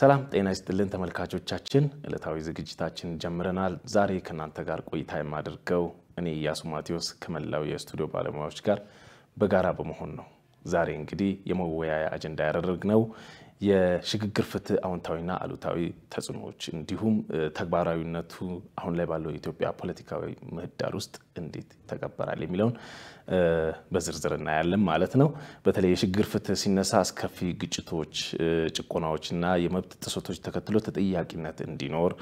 ሰላም ጤና ይስጥልን ተመልካቾቻችን፣ ዕለታዊ ዝግጅታችን ጀምረናል። ዛሬ ከእናንተ ጋር ቆይታ የማደርገው እኔ እያሱ ማቴዎስ ከመላው የስቱዲዮ ባለሙያዎች ጋር በጋራ በመሆን ነው። ዛሬ እንግዲህ የመወያያ አጀንዳ ያደረግነው የሽግግር ፍትህ አዎንታዊና አሉታዊ ተጽዕኖዎች እንዲሁም ተግባራዊነቱ አሁን ላይ ባለው የኢትዮጵያ ፖለቲካዊ ምህዳር ውስጥ እንዴት ይተገበራል የሚለውን በዝርዝር እናያለን ማለት ነው። በተለይ የሽግግር ፍትህ ሲነሳ አስከፊ ግጭቶች፣ ጭቆናዎችና የመብት ጥሰቶች ተከትሎ ተጠያቂነት እንዲኖር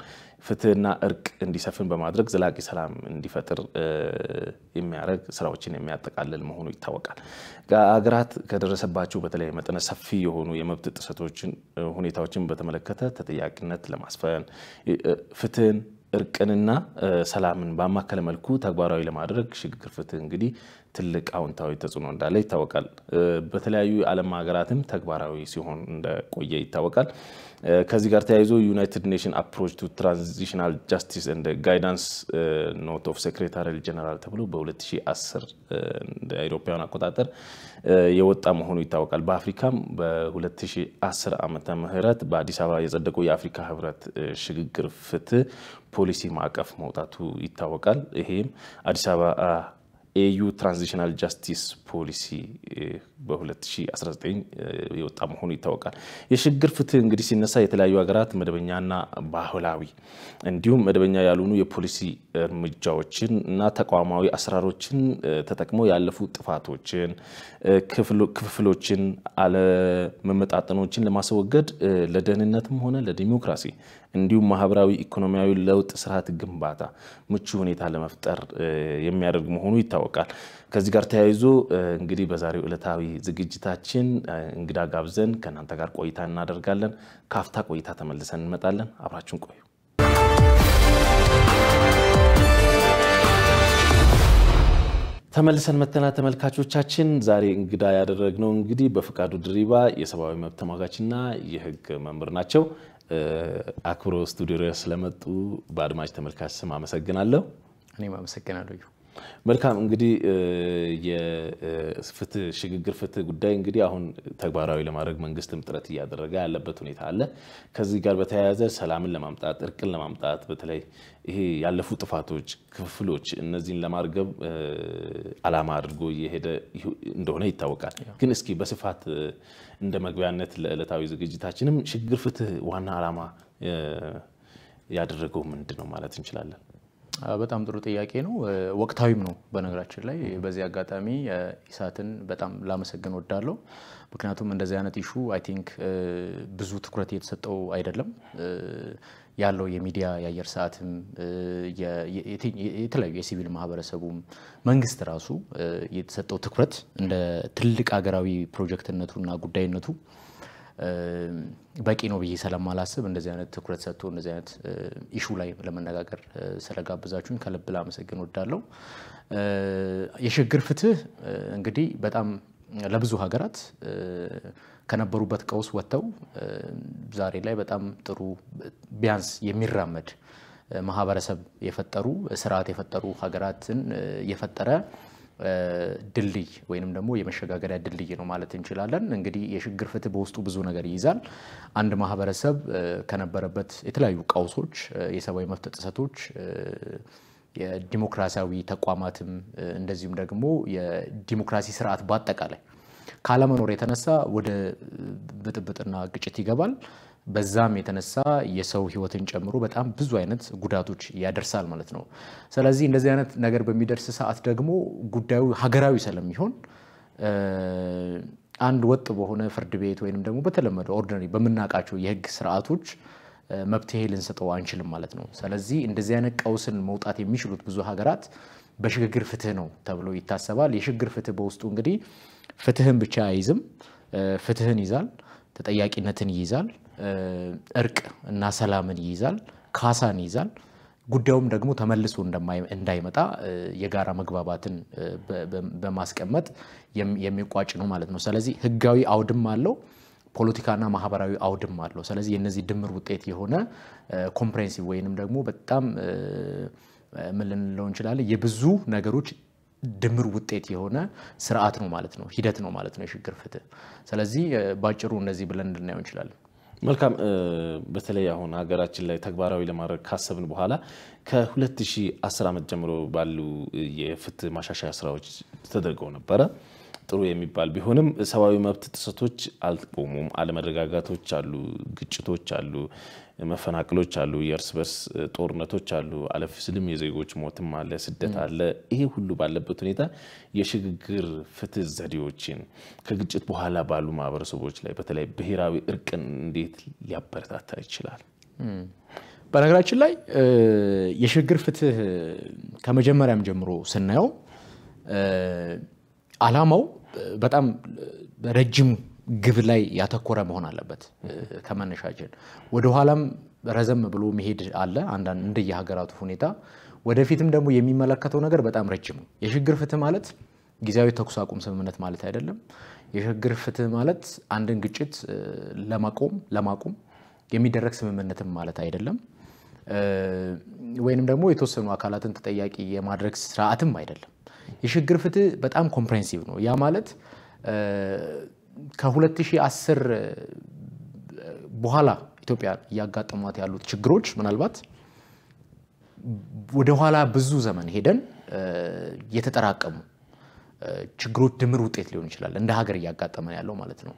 ፍትህና እርቅ እንዲሰፍን በማድረግ ዘላቂ ሰላም እንዲፈጥር የሚያደርግ ስራዎችን የሚያጠቃልል መሆኑ ይታወቃል። ሀገራት ከደረሰባቸው በተለይ መጠነ ሰፊ የሆኑ የመብት ጥሰቶችን ሁኔታዎችን በተመለከተ ተጠያቂነት ለማስፈን ፍትህን እርቅንና ሰላምን ባማከለ መልኩ ተግባራዊ ለማድረግ ሽግግር ፍትህ እንግዲህ ትልቅ አዎንታዊ ተጽዕኖ እንዳለ ይታወቃል። በተለያዩ የዓለም ሀገራትም ተግባራዊ ሲሆን እንደቆየ ይታወቃል። ከዚህ ጋር ተያይዞ ዩናይትድ ኔሽን አፕሮች ቱ ትራንዚሽናል ጃስቲስ ኤንድ ጋይዳንስ ኖት ኦፍ ሴክሬታሪያል ጀነራል ተብሎ በ2010 እንደ አውሮፓውያን አቆጣጠር የወጣ መሆኑ ይታወቃል። በአፍሪካም በ2010 ዓመተ ምህረት በአዲስ አበባ የጸደቀው የአፍሪካ ህብረት ሽግግር ፍትህ ፖሊሲ ማዕቀፍ መውጣቱ ይታወቃል። ይሄም አዲስ አበባ ኤዩ ትራንዚሽናል ጃስቲስ ፖሊሲ በ2019 የወጣ መሆኑ ይታወቃል። የሽግግር ፍትህ እንግዲህ ሲነሳ የተለያዩ ሀገራት መደበኛና ባህላዊ እንዲሁም መደበኛ ያልሆኑ የፖሊሲ እርምጃዎችን እና ተቋማዊ አሰራሮችን ተጠቅመው ያለፉ ጥፋቶችን፣ ክፍፍሎችን፣ አለመመጣጠኖችን ለማስወገድ ለደህንነትም ሆነ ለዲሞክራሲ እንዲሁም ማህበራዊ ኢኮኖሚያዊ ለውጥ ስርዓት ግንባታ ምቹ ሁኔታ ለመፍጠር የሚያደርግ መሆኑ ይታወቃል። ከዚህ ጋር ተያይዞ እንግዲህ በዛሬው ዕለታዊ ዝግጅታችን እንግዳ ጋብዘን ከእናንተ ጋር ቆይታ እናደርጋለን። ካፍታ ቆይታ ተመልሰን እንመጣለን። አብራችን ቆዩ። ተመልሰን መተና ተመልካቾቻችን፣ ዛሬ እንግዳ ያደረግነው እንግዲህ በፍቃዱ ድሪባ የሰብአዊ መብት ተሟጋችና የህግ መምህር ናቸው። አክብሮ ስቱዲዮ ስለመጡ በአድማጭ ተመልካች ስም አመሰግናለሁ። እኔም አመሰግናለሁ። መልካም እንግዲህ የፍትህ ሽግግር ፍትህ ጉዳይ እንግዲህ አሁን ተግባራዊ ለማድረግ መንግስትም ጥረት እያደረገ ያለበት ሁኔታ አለ። ከዚህ ጋር በተያያዘ ሰላምን ለማምጣት እርቅን ለማምጣት በተለይ ይሄ ያለፉ ጥፋቶች፣ ክፍፍሎች እነዚህን ለማርገብ አላማ አድርጎ እየሄደ እንደሆነ ይታወቃል። ግን እስኪ በስፋት እንደ መግቢያነት ለዕለታዊ ዝግጅታችንም ሽግግር ፍትህ ዋና ዓላማ ያደረገው ምንድን ነው ማለት እንችላለን? በጣም ጥሩ ጥያቄ ነው፣ ወቅታዊም ነው። በነገራችን ላይ በዚህ አጋጣሚ ኢሳትን በጣም ላመሰግን ወዳለሁ። ምክንያቱም እንደዚህ አይነት ኢሹ አይ ቲንክ ብዙ ትኩረት እየተሰጠው አይደለም። ያለው የሚዲያ የአየር ሰዓትም የተለያዩ የሲቪል ማህበረሰቡም መንግስት ራሱ የተሰጠው ትኩረት እንደ ትልቅ ሀገራዊ ፕሮጀክትነቱና ጉዳይነቱ በቂ ነው ብዬ ስለማላስብ እንደዚህ አይነት ትኩረት ሰጥቶ እንደዚህ አይነት ኢሹ ላይ ለመነጋገር ስለጋብዛችሁኝ ከልብ ላመሰግን ወዳለው የሽግግር ፍትህ እንግዲህ በጣም ለብዙ ሀገራት ከነበሩበት ቀውስ ወጥተው ዛሬ ላይ በጣም ጥሩ ቢያንስ የሚራመድ ማህበረሰብ የፈጠሩ ስርዓት የፈጠሩ ሀገራትን የፈጠረ ድልድይ ወይንም ደግሞ የመሸጋገሪያ ድልድይ ነው ማለት እንችላለን። እንግዲህ የሽግግር ፍትህ በውስጡ ብዙ ነገር ይይዛል። አንድ ማህበረሰብ ከነበረበት የተለያዩ ቀውሶች፣ የሰብአዊ መብት ጥሰቶች፣ የዲሞክራሲያዊ ተቋማትም እንደዚሁም ደግሞ የዲሞክራሲ ስርዓት በአጠቃላይ ካለመኖር የተነሳ ወደ ብጥብጥና ግጭት ይገባል። በዛም የተነሳ የሰው ህይወትን ጨምሮ በጣም ብዙ አይነት ጉዳቶች ያደርሳል ማለት ነው። ስለዚህ እንደዚህ አይነት ነገር በሚደርስ ሰዓት ደግሞ ጉዳዩ ሀገራዊ ስለሚሆን አንድ ወጥ በሆነ ፍርድ ቤት ወይንም ደግሞ በተለመደ ኦርዲነሪ በምናውቃቸው የህግ ስርዓቶች መብትሄ ልንሰጠው አንችልም ማለት ነው። ስለዚህ እንደዚህ አይነት ቀውስን መውጣት የሚችሉት ብዙ ሀገራት በሽግግር ፍትህ ነው ተብሎ ይታሰባል። የሽግግር ፍትህ በውስጡ እንግዲህ ፍትህን ብቻ አይይዝም፣ ፍትህን ይዛል፣ ተጠያቂነትን ይይዛል እርቅ እና ሰላምን ይይዛል፣ ካሳን ይይዛል። ጉዳዩም ደግሞ ተመልሶ እንዳይመጣ የጋራ መግባባትን በማስቀመጥ የሚቋጭ ነው ማለት ነው። ስለዚህ ህጋዊ አውድም አለው ፖለቲካና ማህበራዊ አውድም አለው። ስለዚህ የነዚህ ድምር ውጤት የሆነ ኮምፕሬንሲቭ ወይንም ደግሞ በጣም ምን ልንለው እንችላለን የብዙ ነገሮች ድምር ውጤት የሆነ ስርዓት ነው ማለት ነው፣ ሂደት ነው ማለት ነው የሽግግር ፍትህ። ስለዚህ ባጭሩ እነዚህ ብለን ልናየው እንችላለን። መልካም በተለይ አሁን ሀገራችን ላይ ተግባራዊ ለማድረግ ካሰብን በኋላ ከ2010 ዓመት ጀምሮ ባሉ የፍትህ ማሻሻያ ስራዎች ተደርገው ነበረ። ጥሩ የሚባል ቢሆንም ሰብአዊ መብት ጥሰቶች አልቆሙም። አለመረጋጋቶች አሉ፣ ግጭቶች አሉ። መፈናቅሎች አሉ፣ የእርስ በርስ ጦርነቶች አሉ፣ አለፍ ስልም የዜጎች ሞትም አለ፣ ስደት አለ። ይሄ ሁሉ ባለበት ሁኔታ የሽግግር ፍትህ ዘዴዎችን ከግጭት በኋላ ባሉ ማህበረሰቦች ላይ በተለይ ብሔራዊ እርቅን እንዴት ሊያበረታታ ይችላል? በነገራችን ላይ የሽግግር ፍትህ ከመጀመሪያም ጀምሮ ስናየው አላማው በጣም ረጅም ግብ ላይ ያተኮረ መሆን አለበት። ከመነሻችን ወደኋላም ረዘም ብሎ መሄድ አለ አንዳንድ እንደየ ሀገራቱ ሁኔታ። ወደፊትም ደግሞ የሚመለከተው ነገር በጣም ረጅም ነው። የሽግግር ፍትህ ማለት ጊዜያዊ ተኩስ አቁም ስምምነት ማለት አይደለም። የሽግግር ፍትህ ማለት አንድን ግጭት ለማቆም ለማቆም የሚደረግ ስምምነትም ማለት አይደለም። ወይንም ደግሞ የተወሰኑ አካላትን ተጠያቂ የማድረግ ስርዓትም አይደለም። የሽግግር ፍትህ በጣም ኮምፕሬንሲቭ ነው። ያ ማለት ከ2010 በኋላ ኢትዮጵያ እያጋጠሟት ያሉት ችግሮች ምናልባት ወደኋላ ብዙ ዘመን ሄደን የተጠራቀሙ ችግሮች ድምር ውጤት ሊሆን ይችላል እንደ ሀገር እያጋጠመን ያለው ማለት ነው።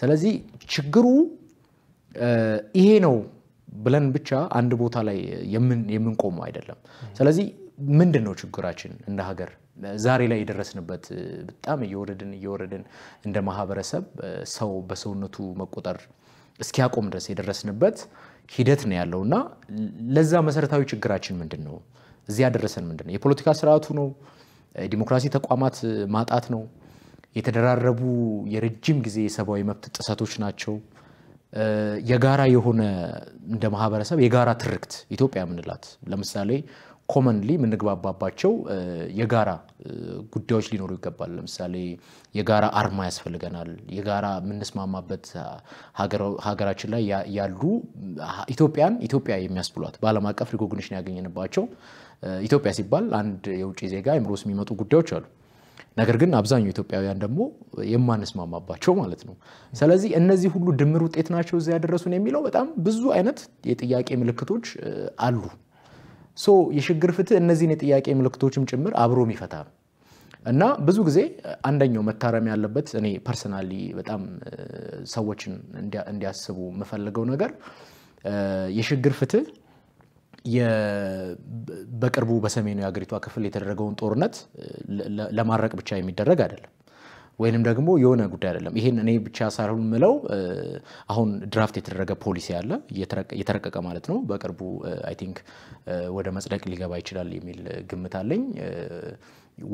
ስለዚህ ችግሩ ይሄ ነው ብለን ብቻ አንድ ቦታ ላይ የምንቆመው አይደለም። ስለዚህ ምንድን ነው ችግራችን እንደ ሀገር ዛሬ ላይ የደረስንበት በጣም እየወረድን እየወረድን እንደ ማህበረሰብ ሰው በሰውነቱ መቆጠር እስኪያቆም ድረስ የደረስንበት ሂደት ነው ያለው እና ለዛ መሰረታዊ ችግራችን ምንድን ነው? እዚያ ያደረሰን ምንድን ነው? የፖለቲካ ስርዓቱ ነው? ዲሞክራሲ ተቋማት ማጣት ነው? የተደራረቡ የረጅም ጊዜ የሰብአዊ መብት ጥሰቶች ናቸው? የጋራ የሆነ እንደ ማህበረሰብ የጋራ ትርክት ኢትዮጵያ ምንላት ለምሳሌ ኮመንሊ የምንግባባባቸው የጋራ ጉዳዮች ሊኖሩ ይገባል። ለምሳሌ የጋራ አርማ ያስፈልገናል። የጋራ የምንስማማበት ሀገራችን ላይ ያሉ ኢትዮጵያን ኢትዮጵያ የሚያስብሏት በዓለም አቀፍ ሪኮግኒሽን ያገኘንባቸው ኢትዮጵያ ሲባል አንድ የውጭ ዜጋ አይምሮ ውስጥ የሚመጡ ጉዳዮች አሉ። ነገር ግን አብዛኛው ኢትዮጵያውያን ደግሞ የማንስማማባቸው ማለት ነው። ስለዚህ እነዚህ ሁሉ ድምር ውጤት ናቸው እዚያ ያደረሱን የሚለው በጣም ብዙ አይነት የጥያቄ ምልክቶች አሉ። ሶ የሽግግር ፍትህ እነዚህን የጥያቄ ምልክቶችም ጭምር አብሮ የሚፈታ ነው እና ብዙ ጊዜ አንደኛው መታረም ያለበት እኔ ፐርሰናሊ በጣም ሰዎችን እንዲያስቡ የምፈልገው ነገር የሽግግር ፍትህ በቅርቡ በሰሜኑ የሀገሪቷ ክፍል የተደረገውን ጦርነት ለማድረቅ ብቻ የሚደረግ አይደለም። ወይንም ደግሞ የሆነ ጉዳይ አይደለም። ይሄን እኔ ብቻ ሳልሆን ምለው አሁን ድራፍት የተደረገ ፖሊሲ አለ የተረቀቀ ማለት ነው። በቅርቡ አይ ቲንክ ወደ መጽደቅ ሊገባ ይችላል የሚል ግምት አለኝ።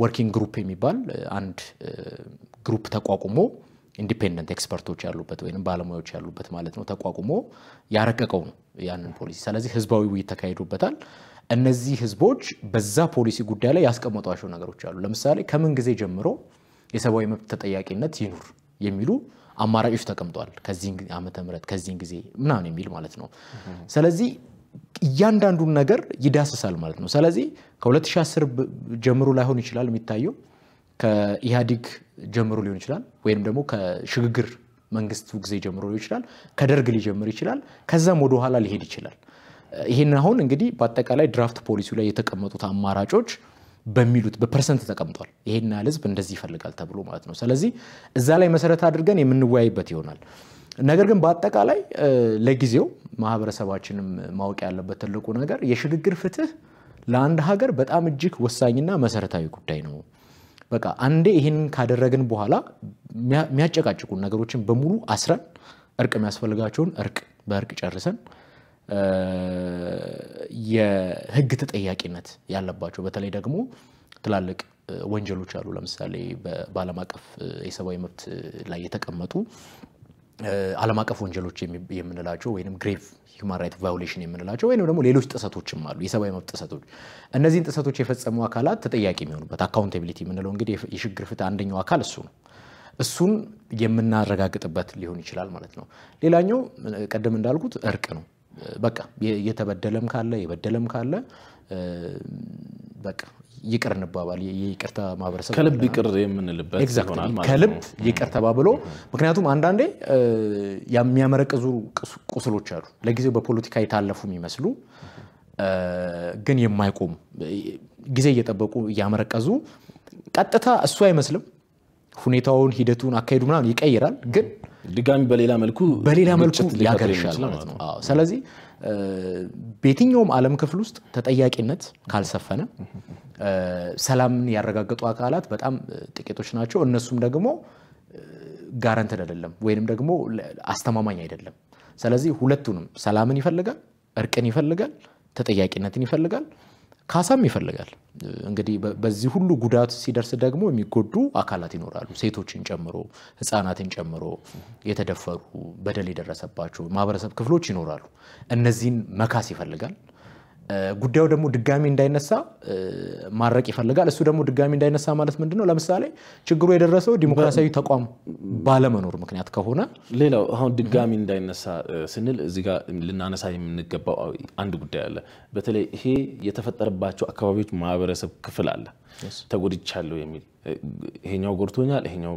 ወርኪንግ ግሩፕ የሚባል አንድ ግሩፕ ተቋቁሞ ኢንዲፔንደንት ኤክስፐርቶች ያሉበት ወይም ባለሙያዎች ያሉበት ማለት ነው ተቋቁሞ ያረቀቀው ነው ያንን ፖሊሲ። ስለዚህ ህዝባዊ ውይይት ተካሂዶበታል። እነዚህ ህዝቦች በዛ ፖሊሲ ጉዳይ ላይ ያስቀመጧቸው ነገሮች አሉ። ለምሳሌ ከምን ጊዜ ጀምሮ የሰብአዊ መብት ተጠያቂነት ይኑር የሚሉ አማራጮች ተቀምጠዋል። ከዚህ ዓመተ ምህረት ከዚህን ጊዜ ምናምን የሚል ማለት ነው። ስለዚህ እያንዳንዱን ነገር ይዳስሳል ማለት ነው። ስለዚህ ከ2010 ጀምሮ ላይሆን ይችላል የሚታየው ከኢህአዲግ ጀምሮ ሊሆን ይችላል፣ ወይም ደግሞ ከሽግግር መንግስቱ ጊዜ ጀምሮ ሊሆን ይችላል፣ ከደርግ ሊጀምር ይችላል፣ ከዛም ወደ ኋላ ሊሄድ ይችላል። ይህን አሁን እንግዲህ በአጠቃላይ ድራፍት ፖሊሲው ላይ የተቀመጡት አማራጮች በሚሉት በፐርሰንት ተቀምጧል። ይሄን ያህል ህዝብ እንደዚህ ይፈልጋል ተብሎ ማለት ነው። ስለዚህ እዛ ላይ መሰረት አድርገን የምንወያይበት ይሆናል። ነገር ግን በአጠቃላይ ለጊዜው ማህበረሰባችንም ማወቅ ያለበት ትልቁ ነገር የሽግግር ፍትህ ለአንድ ሀገር በጣም እጅግ ወሳኝና መሰረታዊ ጉዳይ ነው። በቃ አንዴ ይህን ካደረግን በኋላ የሚያጨቃጭቁን ነገሮችን በሙሉ አስረን እርቅ የሚያስፈልጋቸውን እርቅ በእርቅ ጨርሰን የህግ ተጠያቂነት ያለባቸው በተለይ ደግሞ ትላልቅ ወንጀሎች አሉ። ለምሳሌ በዓለም አቀፍ የሰብአዊ መብት ላይ የተቀመጡ ዓለም አቀፍ ወንጀሎች የምንላቸው ወይም ግሬቭ ሂውማን ራይት ቫዮሌሽን የምንላቸው ወይም ደግሞ ሌሎች ጥሰቶችም አሉ፣ የሰብአዊ መብት ጥሰቶች። እነዚህን ጥሰቶች የፈጸሙ አካላት ተጠያቂ የሚሆኑበት አካውንታቢሊቲ የምንለው እንግዲህ የሽግግር ፍትህ አንደኛው አካል እሱ ነው። እሱን የምናረጋግጥበት ሊሆን ይችላል ማለት ነው። ሌላኛው ቀደም እንዳልኩት እርቅ ነው። በቃ እየተበደለም ካለ የበደለም ካለ በቃ ይቅር እንባባል። ይቅርታ ማህበረሰብ ከልብ ይቅር የምንልበት ይሆናል ማለት ከልብ ይቅር ተባብሎ ምክንያቱም አንዳንዴ የሚያመረቅዙ ቁስሎች አሉ። ለጊዜው በፖለቲካ የታለፉ የሚመስሉ ግን የማይቆሙ ጊዜ እየጠበቁ እያመረቀዙ ቀጥታ እሱ አይመስልም። ሁኔታውን፣ ሂደቱን፣ አካሄዱ ምናምን ይቀይራል ግን ድጋሚ በሌላ መልኩ በሌላ መልኩ ያገርሻል ማለት ነው። ስለዚህ በየትኛውም ዓለም ክፍል ውስጥ ተጠያቂነት ካልሰፈነ ሰላምን ያረጋገጡ አካላት በጣም ጥቂቶች ናቸው። እነሱም ደግሞ ጋረንት አይደለም ወይንም ደግሞ አስተማማኝ አይደለም። ስለዚህ ሁለቱንም ሰላምን ይፈልጋል፣ እርቅን ይፈልጋል፣ ተጠያቂነትን ይፈልጋል። ካሳም ይፈልጋል። እንግዲህ በዚህ ሁሉ ጉዳት ሲደርስ ደግሞ የሚጎዱ አካላት ይኖራሉ። ሴቶችን ጨምሮ፣ ህፃናትን ጨምሮ የተደፈሩ በደል የደረሰባቸው ማህበረሰብ ክፍሎች ይኖራሉ። እነዚህን መካስ ይፈልጋል። ጉዳዩ ደግሞ ድጋሚ እንዳይነሳ ማድረቅ ይፈልጋል። እሱ ደግሞ ድጋሚ እንዳይነሳ ማለት ምንድን ነው? ለምሳሌ ችግሩ የደረሰው ዲሞክራሲያዊ ተቋም ባለመኖር ምክንያት ከሆነ ሌላው አሁን ድጋሚ እንዳይነሳ ስንል እዚህ ጋር ልናነሳ የምንገባው አንድ ጉዳይ አለ። በተለይ ይሄ የተፈጠረባቸው አካባቢዎች ማህበረሰብ ክፍል አለ ተጎድቻለሁ የሚል ይሄኛው ጎድቶኛል፣ ይሄኛው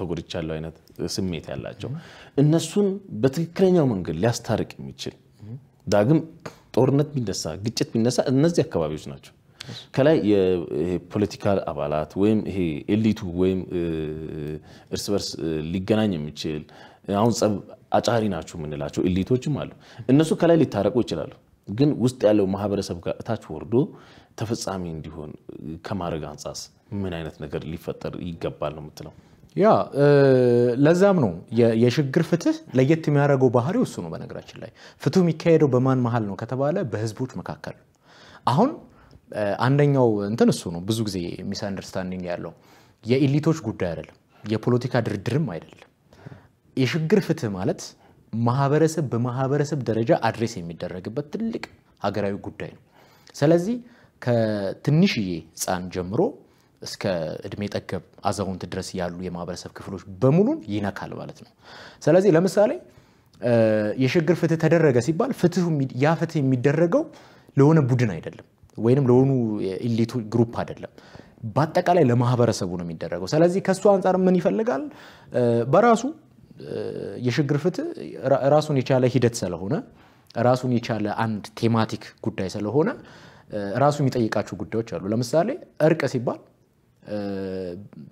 ተጎድቻለሁ አይነት ስሜት ያላቸው mm-hmm. እነሱን በትክክለኛው መንገድ ሊያስታርቅ የሚችል mm-hmm. ዳግም ጦርነት ቢነሳ ግጭት ቢነሳ እነዚህ አካባቢዎች ናቸው። ከላይ የፖለቲካል አባላት ወይም ይሄ ኤሊቱ ወይም እርስ በርስ ሊገናኝ የሚችል አሁን ጸብ አጫሪ ናቸው የምንላቸው ኤሊቶችም አሉ። እነሱ ከላይ ሊታረቁ ይችላሉ። ግን ውስጥ ያለው ማህበረሰብ ጋር እታች ወርዶ ተፈጻሚ እንዲሆን ከማድረግ አንጻስ ምን አይነት ነገር ሊፈጠር ይገባል ነው የምትለው? ያ ለዛም ነው የሽግግር ፍትህ ለየት የሚያደርገው ባህሪው እሱ ነው። በነገራችን ላይ ፍትህ የሚካሄደው በማን መሀል ነው ከተባለ በህዝቦች መካከል። አሁን አንደኛው እንትን እሱ ነው ብዙ ጊዜ ሚስ አንደርስታንዲንግ ያለው የኢሊቶች ጉዳይ አይደለም፣ የፖለቲካ ድርድርም አይደለም። የሽግግር ፍትህ ማለት ማህበረሰብ በማህበረሰብ ደረጃ አድሬስ የሚደረግበት ትልቅ ሀገራዊ ጉዳይ ነው። ስለዚህ ከትንሽዬ ህፃን ጀምሮ እስከ እድሜ ጠገብ አዛውንት ድረስ ያሉ የማህበረሰብ ክፍሎች በሙሉን ይነካል ማለት ነው። ስለዚህ ለምሳሌ የሽግግር ፍትህ ተደረገ ሲባል ፍትሁ ያ ፍትህ የሚደረገው ለሆነ ቡድን አይደለም፣ ወይንም ለሆኑ ኢሊቱ ግሩፕ አይደለም። በአጠቃላይ ለማህበረሰቡ ነው የሚደረገው። ስለዚህ ከእሱ አንጻር ምን ይፈልጋል? በራሱ የሽግግር ፍትህ ራሱን የቻለ ሂደት ስለሆነ ራሱን የቻለ አንድ ቴማቲክ ጉዳይ ስለሆነ ራሱ የሚጠይቃቸው ጉዳዮች አሉ። ለምሳሌ እርቅ ሲባል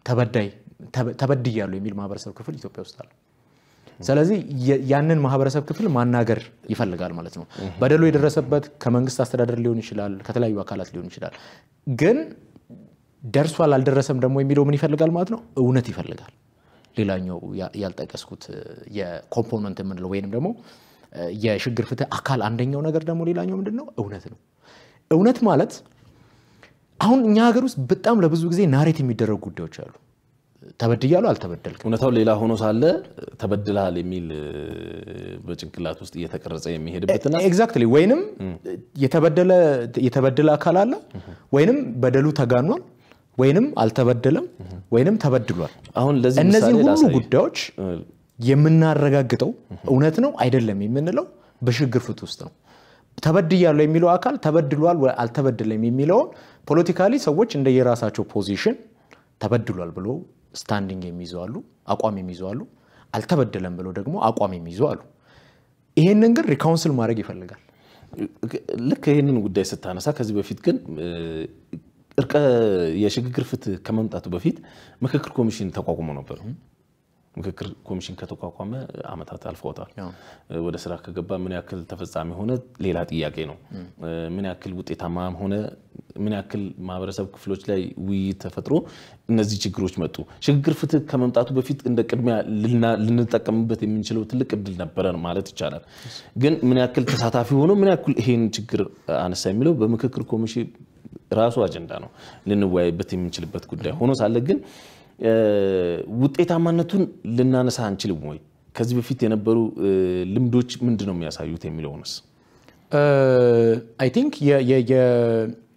ተበዳይ ተበድያለሁ የሚል ማህበረሰብ ክፍል ኢትዮጵያ ውስጥ አለ። ስለዚህ ያንን ማህበረሰብ ክፍል ማናገር ይፈልጋል ማለት ነው። በደሉ የደረሰበት ከመንግስት አስተዳደር ሊሆን ይችላል፣ ከተለያዩ አካላት ሊሆን ይችላል። ግን ደርሷል አልደረሰም ደግሞ የሚለው ምን ይፈልጋል ማለት ነው? እውነት ይፈልጋል። ሌላኛው ያልጠቀስኩት የኮምፖነንት የምንለው ወይንም ደግሞ የሽግግር ፍትህ አካል አንደኛው ነገር ደግሞ ሌላኛው ምንድን ነው? እውነት ነው። እውነት ማለት አሁን እኛ ሀገር ውስጥ በጣም ለብዙ ጊዜ ናሬት የሚደረጉ ጉዳዮች አሉ። ተበድያሉ አልተበደልክም። እውነታው ሌላ ሆኖ ሳለ ተበድልሃል የሚል በጭንቅላት ውስጥ እየተቀረጸ የሚሄድበትና ኤግዛክትሊ ወይንም የተበደለ አካል አለ ወይንም በደሉ ተጋኗል ወይንም አልተበደለም ወይንም ተበድሏል። አሁን ለዚህ እነዚህ ሁሉ ጉዳዮች የምናረጋግጠው እውነት ነው አይደለም የምንለው በሽግግር ፍትህ ውስጥ ነው። ተበድያለሁ የሚለው አካል ተበድሏል አልተበደለም የሚለውን ፖለቲካሊ ሰዎች እንደየራሳቸው ፖዚሽን ተበድሏል ብሎ ስታንዲንግ የሚይዙ አሉ፣ አቋም የሚይዙ አሉ፣ አልተበደለም ብሎ ደግሞ አቋም የሚይዙ አሉ። ይሄንን ግን ሪካውንስል ማድረግ ይፈልጋል። ልክ ይህንን ጉዳይ ስታነሳ ከዚህ በፊት ግን እርቀ የሽግግር ፍትህ ከመምጣቱ በፊት ምክክር ኮሚሽን ተቋቁሞ ነበር። ምክክር ኮሚሽን ከተቋቋመ አመታት አልፈውታል። ወደ ስራ ከገባ ምን ያክል ተፈጻሚ ሆነ ሌላ ጥያቄ ነው። ምን ያክል ውጤታማ ሆነ፣ ምን ያክል ማህበረሰብ ክፍሎች ላይ ውይይት ተፈጥሮ እነዚህ ችግሮች መጡ። ሽግግር ፍትህ ከመምጣቱ በፊት እንደ ቅድሚያ ልንጠቀምበት የምንችለው ትልቅ እድል ነበረ ማለት ይቻላል። ግን ምን ያክል ተሳታፊ ሆኖ ምን ያክል ይሄን ችግር አነሳ የሚለው በምክክር ኮሚሽን ራሱ አጀንዳ ነው ልንወያይበት የምንችልበት ጉዳይ ሆኖ ሳለ ግን ውጤታማነቱን ልናነሳ አንችልም ወይ? ከዚህ በፊት የነበሩ ልምዶች ምንድን ነው የሚያሳዩት የሚለውንስ? አይ ቲንክ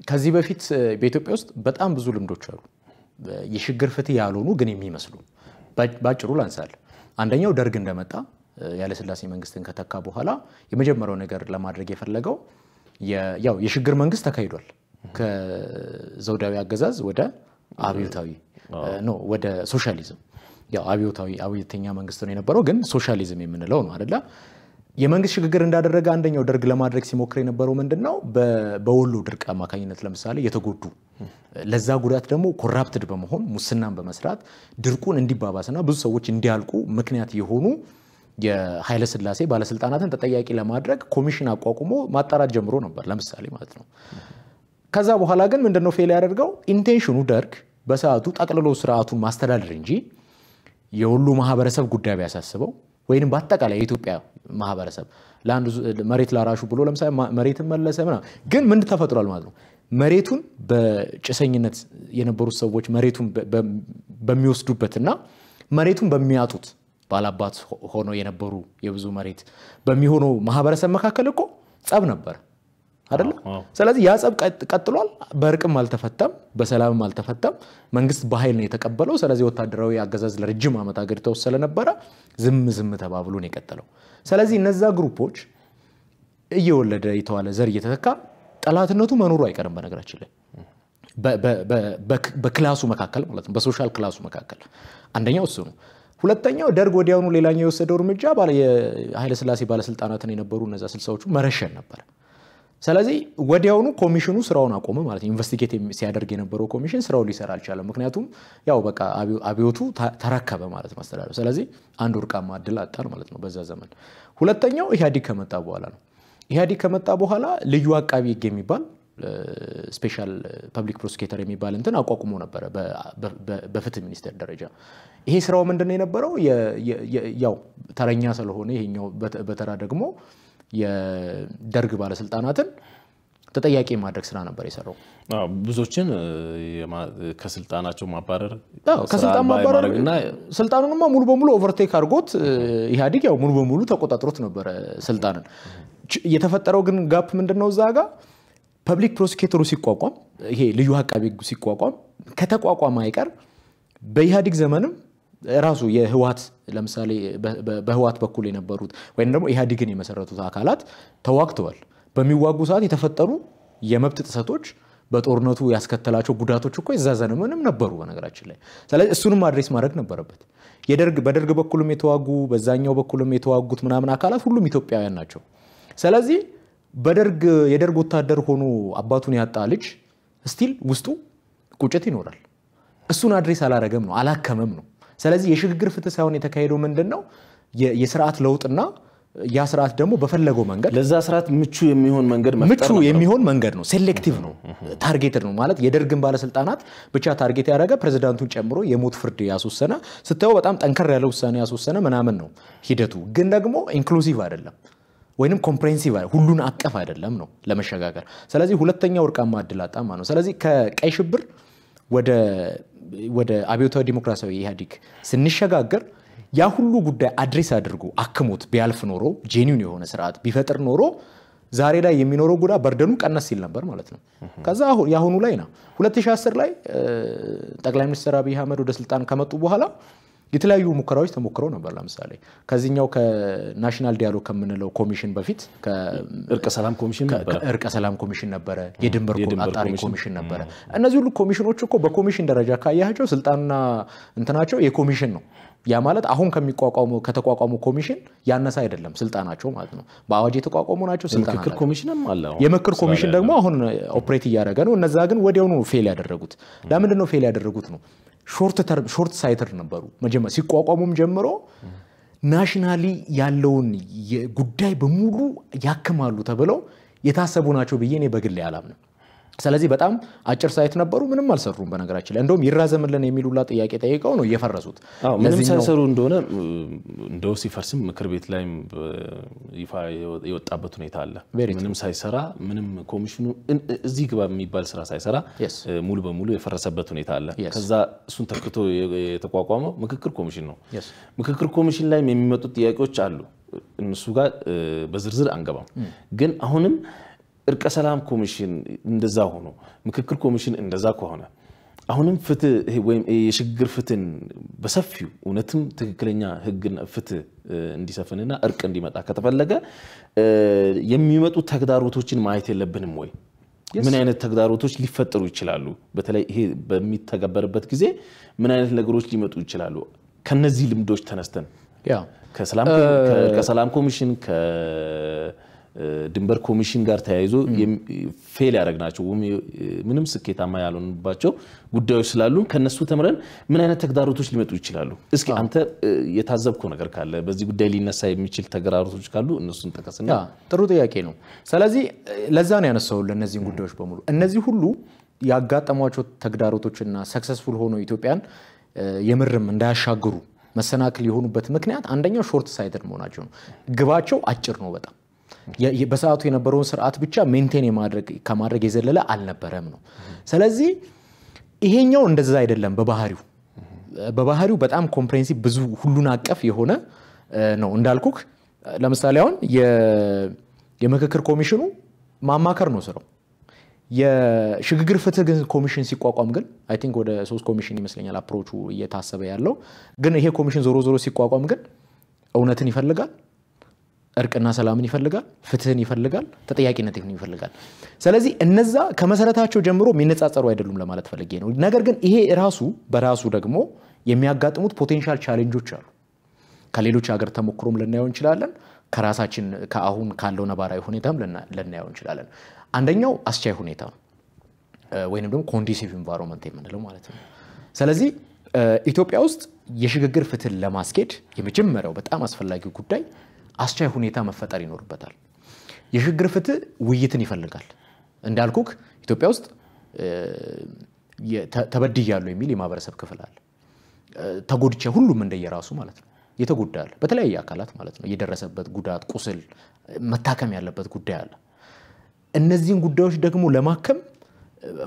ከዚህ በፊት በኢትዮጵያ ውስጥ በጣም ብዙ ልምዶች አሉ፣ የሽግግር ፍትህ ያልሆኑ ግን የሚመስሉ በአጭሩ ላንሳል። አንደኛው ደርግ እንደመጣ ያለስላሴ መንግስትን ከተካ በኋላ የመጀመሪያው ነገር ለማድረግ የፈለገው ያው የሽግግር መንግስት ተካሂዷል ከዘውዳዊ አገዛዝ ወደ አብዮታዊ ነው ወደ ሶሻሊዝም ያው አብዮታዊ አብዮተኛ መንግስት ነው የነበረው፣ ግን ሶሻሊዝም የምንለው ነው አደለ? የመንግስት ሽግግር እንዳደረገ አንደኛው ደርግ ለማድረግ ሲሞክር የነበረው ምንድን ነው? በወሎ ድርቅ አማካኝነት ለምሳሌ የተጎዱ ለዛ ጉዳት ደግሞ ኮራፕትድ በመሆን ሙስናን በመስራት ድርቁን እንዲባባስና ብዙ ሰዎች እንዲያልቁ ምክንያት የሆኑ የኃይለ ስላሴ ባለስልጣናትን ተጠያቂ ለማድረግ ኮሚሽን አቋቁሞ ማጣራት ጀምሮ ነበር፣ ለምሳሌ ማለት ነው። ከዛ በኋላ ግን ምንድነው ፌል ያደርገው ኢንቴንሽኑ ደርግ በሰዓቱ ጠቅልሎ ስርዓቱን ማስተዳደር እንጂ የሁሉ ማህበረሰብ ጉዳይ ቢያሳስበው ወይንም በአጠቃላይ የኢትዮጵያ ማህበረሰብ ለአንዱ መሬት ላራሹ ብሎ ለምሳሌ መሬትን መለሰ ምናምን፣ ግን ምን ተፈጥሯል ማለት ነው? መሬቱን በጭሰኝነት የነበሩት ሰዎች መሬቱን በሚወስዱበትና መሬቱን በሚያጡት ባላባት ሆነው የነበሩ የብዙ መሬት በሚሆነው ማህበረሰብ መካከል እኮ ጸብ ነበር። አይደለም። ስለዚህ ያ ጸብ ቀጥሏል። በእርቅም አልተፈታም፣ በሰላምም አልተፈታም። መንግስት በኃይል ነው የተቀበለው። ስለዚህ ወታደራዊ አገዛዝ ለረጅም ዓመት አገሪቷ ውስጥ ስለነበረ ዝም ዝም ተባብሎ ነው የቀጠለው። ስለዚህ እነዛ ግሩፖች እየወለደ የተዋለ ዘር እየተተካ ጠላትነቱ መኖሩ አይቀርም። በነገራችን ላይ በክላሱ መካከል ማለት ነው፣ በሶሻል ክላሱ መካከል አንደኛው እሱ ነው። ሁለተኛው ደርግ ወዲያውኑ ሌላኛው የወሰደው እርምጃ የኃይለስላሴ ባለስልጣናትን የነበሩ እነዛ ስልሳዎቹ መረሸን ነበር። ስለዚህ ወዲያውኑ ኮሚሽኑ ስራውን አቆመ ማለት ነው። ኢንቨስቲጌት ሲያደርግ የነበረው ኮሚሽን ስራው ሊሰራ አልቻለም። ምክንያቱም ያው በቃ አብዮቱ ተረከበ ማለት ነው አስተዳደሩ። ስለዚህ አንድ ወርቃማ እድል አጣን ማለት ነው በዛ ዘመን። ሁለተኛው ኢህአዲግ ከመጣ በኋላ ነው። ኢህአዲግ ከመጣ በኋላ ልዩ አቃቢ ህግ የሚባል ስፔሻል ፐብሊክ ፕሮሲኪውተር የሚባል እንትን አቋቁሞ ነበረ በፍትህ ሚኒስቴር ደረጃ። ይሄ ስራው ምንድን ነው የነበረው? ያው ተረኛ ስለሆነ ይሄኛው በተራ ደግሞ የደርግ ባለስልጣናትን ተጠያቂ የማድረግ ስራ ነበር የሰራው። ብዙዎችን ከስልጣናቸው ማባረር ከስልጣን ማባረር ስልጣኑንማ ሙሉ በሙሉ ኦቨርቴክ አድርጎት ኢህአዲግ ያው ሙሉ በሙሉ ተቆጣጥሮት ነበረ ስልጣንን። የተፈጠረው ግን ጋፕ ምንድን ነው እዛ ጋ ፐብሊክ ፕሮሲኪውተሩ ሲቋቋም ይሄ ልዩ አቃቤ ሲቋቋም ከተቋቋመ አይቀር በኢህአዲግ ዘመንም ራሱ የህዋት ለምሳሌ በህወሀት በኩል የነበሩት ወይም ደግሞ ኢህአዲግን የመሰረቱት አካላት ተዋግተዋል። በሚዋጉ ሰዓት የተፈጠሩ የመብት ጥሰቶች በጦርነቱ ያስከተላቸው ጉዳቶች እኮ የዛ ምንም ነበሩ በነገራችን ላይ። ስለዚህ እሱንም አድሬስ ማድረግ ነበረበት። የደርግ በደርግ በኩልም የተዋጉ በዛኛው በኩልም የተዋጉት ምናምን አካላት ሁሉም ኢትዮጵያውያን ናቸው። ስለዚህ በደርግ የደርግ ወታደር ሆኖ አባቱን ያጣ ልጅ ስቲል ውስጡ ቁጭት ይኖራል። እሱን አድሬስ አላረገም ነው አላከመም ነው ስለዚህ የሽግግር ፍትህ ሳይሆን የተካሄደው ምንድን ነው የስርዓት ለውጥና ያ ስርዓት ደግሞ በፈለገው መንገድ ለዛ ስርዓት ምቹ የሚሆን መንገድ ምቹ የሚሆን መንገድ ነው። ሴሌክቲቭ ነው፣ ታርጌትድ ነው ማለት የደርግን ባለስልጣናት ብቻ ታርጌት ያደረገ ፕሬዚዳንቱን ጨምሮ የሞት ፍርድ ያስወሰነ ስታየው በጣም ጠንከር ያለ ውሳኔ ያስወሰነ ምናምን ነው ሂደቱ። ግን ደግሞ ኢንክሉሲቭ አይደለም ወይንም ኮምፕሬንሲቭ ሁሉን አቀፍ አይደለም ነው ለመሸጋገር። ስለዚህ ሁለተኛ ወርቃማ እድል አጣማ ነው። ስለዚህ ከቀይ ሽብር ወደ ወደ አብዮታዊ ዲሞክራሲያዊ ኢህአዲግ ስንሸጋገር ያ ሁሉ ጉዳይ አድሬስ አድርጎ አክሞት ቢያልፍ ኖሮ ጄኒውን የሆነ ስርዓት ቢፈጥር ኖሮ ዛሬ ላይ የሚኖረው ጉዳ በርደኑ ቀነስ ሲል ነበር ማለት ነው። ከዛ የአሁኑ ላይ ነው። 2010 ላይ ጠቅላይ ሚኒስትር አብይ አህመድ ወደ ስልጣን ከመጡ በኋላ የተለያዩ ሙከራዎች ተሞክረው ነበር። ለምሳሌ ከዚህኛው ከናሽናል ዲያሎግ ከምንለው ኮሚሽን በፊት እርቀ ሰላም ኮሚሽን ነበረ፣ የድንበር አጣሪ ኮሚሽን ነበረ። እነዚህ ሁሉ ኮሚሽኖች እኮ በኮሚሽን ደረጃ ካያቸው ስልጣንና እንትናቸው የኮሚሽን ነው። ያ ማለት አሁን ከሚቋቋሙ ከተቋቋሙ ኮሚሽን ያነሰ አይደለም ስልጣናቸው ማለት ነው። በአዋጅ የተቋቋሙ ናቸው። የምክር ኮሚሽንም አለ። የምክር ኮሚሽን ደግሞ አሁን ኦፕሬት እያደረገ ነው። እነዛ ግን ወዲያውኑ ፌል ያደረጉት። ለምንድን ነው ፌል ያደረጉት ነው ሾርት ሳይተር ነበሩ ሲቋቋሙም ጀምሮ ናሽናሊ ያለውን ጉዳይ በሙሉ ያክማሉ ተብለው የታሰቡ ናቸው ብዬ እኔ በግሌ አላምንም። ስለዚህ በጣም አጭር ሳይት ነበሩ። ምንም አልሰሩም። በነገራችን ላይ እንደውም ይራዘምልን የሚሉላ ጥያቄ ጠይቀው ነው እየፈረሱት። ምንም ሳይሰሩ እንደሆነ እንደው ሲፈርስም ምክር ቤት ላይ ይፋ የወጣበት ሁኔታ አለ። ምንም ሳይሰራ ምንም ኮሚሽኑ እዚህ ግባ የሚባል ስራ ሳይሰራ ሙሉ በሙሉ የፈረሰበት ሁኔታ አለ። ከዛ እሱን ተክቶ የተቋቋመው ምክክር ኮሚሽን ነው። ምክክር ኮሚሽን ላይም የሚመጡት ጥያቄዎች አሉ። እነሱ ጋር በዝርዝር አንገባም። hmm. ግን አሁንም እርቀ ሰላም ኮሚሽን እንደዛ ሆኖ ምክክር ኮሚሽን እንደዛ ከሆነ አሁንም ፍትህ ወይም የሽግግር ፍትህን በሰፊው እውነትም ትክክለኛ ህግና ፍትህ እንዲሰፍንና እርቅ እንዲመጣ ከተፈለገ የሚመጡ ተግዳሮቶችን ማየት የለብንም ወይ? ምን አይነት ተግዳሮቶች ሊፈጠሩ ይችላሉ? በተለይ ይሄ በሚተገበርበት ጊዜ ምን አይነት ነገሮች ሊመጡ ይችላሉ? ከነዚህ ልምዶች ተነስተን ከሰላም ኮሚሽን ድንበር ኮሚሽን ጋር ተያይዞ ፌል ያደረግናቸው ምንም ስኬታማ ያልሆንባቸው ጉዳዮች ስላሉ ከነሱ ተምረን ምን አይነት ተግዳሮቶች ሊመጡ ይችላሉ? እስኪ አንተ የታዘብከው ነገር ካለ በዚህ ጉዳይ ሊነሳ የሚችል ተግዳሮቶች ካሉ እነሱን ጠቀስና። ጥሩ ጥያቄ ነው። ስለዚህ ለዛ ነው ያነሳሁልህ እነዚህን ጉዳዮች በሙሉ እነዚህ ሁሉ ያጋጠሟቸው ተግዳሮቶችና ሰክሰስፉል ሆኖ ኢትዮጵያን የምርም እንዳያሻግሩ መሰናክል የሆኑበት ምክንያት አንደኛው ሾርት ሳይትድ መሆናቸው ነው። ግባቸው አጭር ነው በጣም በሰዓቱ የነበረውን ስርዓት ብቻ ሜንቴን ከማድረግ የዘለለ አልነበረም ነው። ስለዚህ ይሄኛው እንደዛ አይደለም። በባህሪው በባህሪው በጣም ኮምፕሬንሲቭ ብዙ ሁሉን አቀፍ የሆነ ነው። እንዳልኩክ ለምሳሌ አሁን የምክክር ኮሚሽኑ ማማከር ነው ስራው። የሽግግር ፍትህ ኮሚሽን ሲቋቋም ግን አይ ቲንክ ወደ ሶስት ኮሚሽን ይመስለኛል አፕሮቹ እየታሰበ ያለው። ግን ይሄ ኮሚሽን ዞሮ ዞሮ ሲቋቋም ግን እውነትን ይፈልጋል፣ እርቅና ሰላምን ይፈልጋል፣ ፍትህን ይፈልጋል፣ ተጠያቂነትን ይፈልጋል። ስለዚህ እነዛ ከመሰረታቸው ጀምሮ የሚነጻጸሩ አይደሉም ለማለት ፈልጌ ነው። ነገር ግን ይሄ ራሱ በራሱ ደግሞ የሚያጋጥሙት ፖቴንሻል ቻሌንጆች አሉ። ከሌሎች ሀገር ተሞክሮም ልናየው እንችላለን። ከራሳችን ከአሁን ካለው ነባራዊ ሁኔታም ልናየው እንችላለን። አንደኛው አስቻይ ሁኔታ ወይንም ደግሞ ኮንዲሲቭ ኢንቫይሮንመንት የምንለው ማለት ነው። ስለዚህ ኢትዮጵያ ውስጥ የሽግግር ፍትህን ለማስኬድ የመጀመሪያው በጣም አስፈላጊው ጉዳይ አስቻይ ሁኔታ መፈጠር ይኖርበታል። የሽግግር ፍትህ ውይይትን ይፈልጋል። እንዳልኩክ ኢትዮጵያ ውስጥ ተበድያለሁ የሚል የማህበረሰብ ክፍል አለ። ተጎድቼ ሁሉም እንደየራሱ ማለት ነው የተጎዳል በተለያየ አካላት ማለት ነው። የደረሰበት ጉዳት፣ ቁስል፣ መታከም ያለበት ጉዳይ አለ። እነዚህን ጉዳዮች ደግሞ ለማከም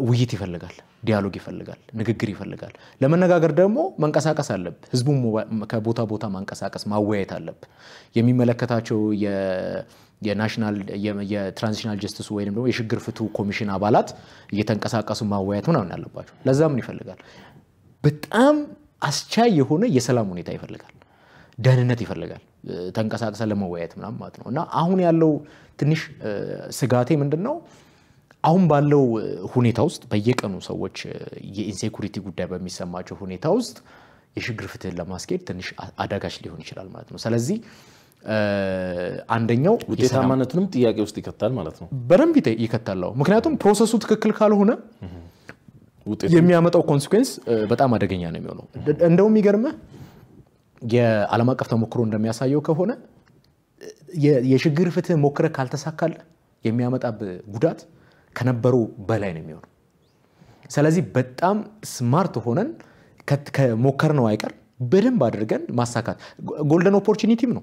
ውይይት ይፈልጋል። ዲያሎግ ይፈልጋል፣ ንግግር ይፈልጋል። ለመነጋገር ደግሞ መንቀሳቀስ አለብህ። ህዝቡን ከቦታ ቦታ ማንቀሳቀስ ማወያየት አለብህ። የሚመለከታቸው የናሽናል የትራንዚሽናል ጀስቲስ ወይም ደግሞ የሽግግር ፍትህ ኮሚሽን አባላት እየተንቀሳቀሱ ማወያየት ምናምን ያለባቸው። ለዛ ምን ይፈልጋል? በጣም አስቻይ የሆነ የሰላም ሁኔታ ይፈልጋል፣ ደህንነት ይፈልጋል። ተንቀሳቅሰ ለመወያየት ምናምን ማለት ነው እና አሁን ያለው ትንሽ ስጋቴ ምንድን ነው? አሁን ባለው ሁኔታ ውስጥ በየቀኑ ሰዎች የኢንሴኩሪቲ ጉዳይ በሚሰማቸው ሁኔታ ውስጥ የሽግግር ፍትህን ለማስኬድ ትንሽ አዳጋች ሊሆን ይችላል ማለት ነው። ስለዚህ አንደኛው ውጤታማነቱንም ጥያቄ ውስጥ ይከታል ማለት ነው። በደንብ ይከታለው። ምክንያቱም ፕሮሰሱ ትክክል ካልሆነ የሚያመጣው ኮንሲኩዌንስ በጣም አደገኛ ነው የሚሆነው። እንደውም የሚገርምህ የዓለም አቀፍ ተሞክሮ እንደሚያሳየው ከሆነ የሽግግር ፍትህ ሞክረህ ካልተሳካለ የሚያመጣብ ጉዳት ከነበሩ በላይ ነው የሚሆኑ ስለዚህ በጣም ስማርት ሆነን ከሞከር ነው አይቀር በደንብ አድርገን ማሳካት ጎልደን ኦፖርቹኒቲም ነው።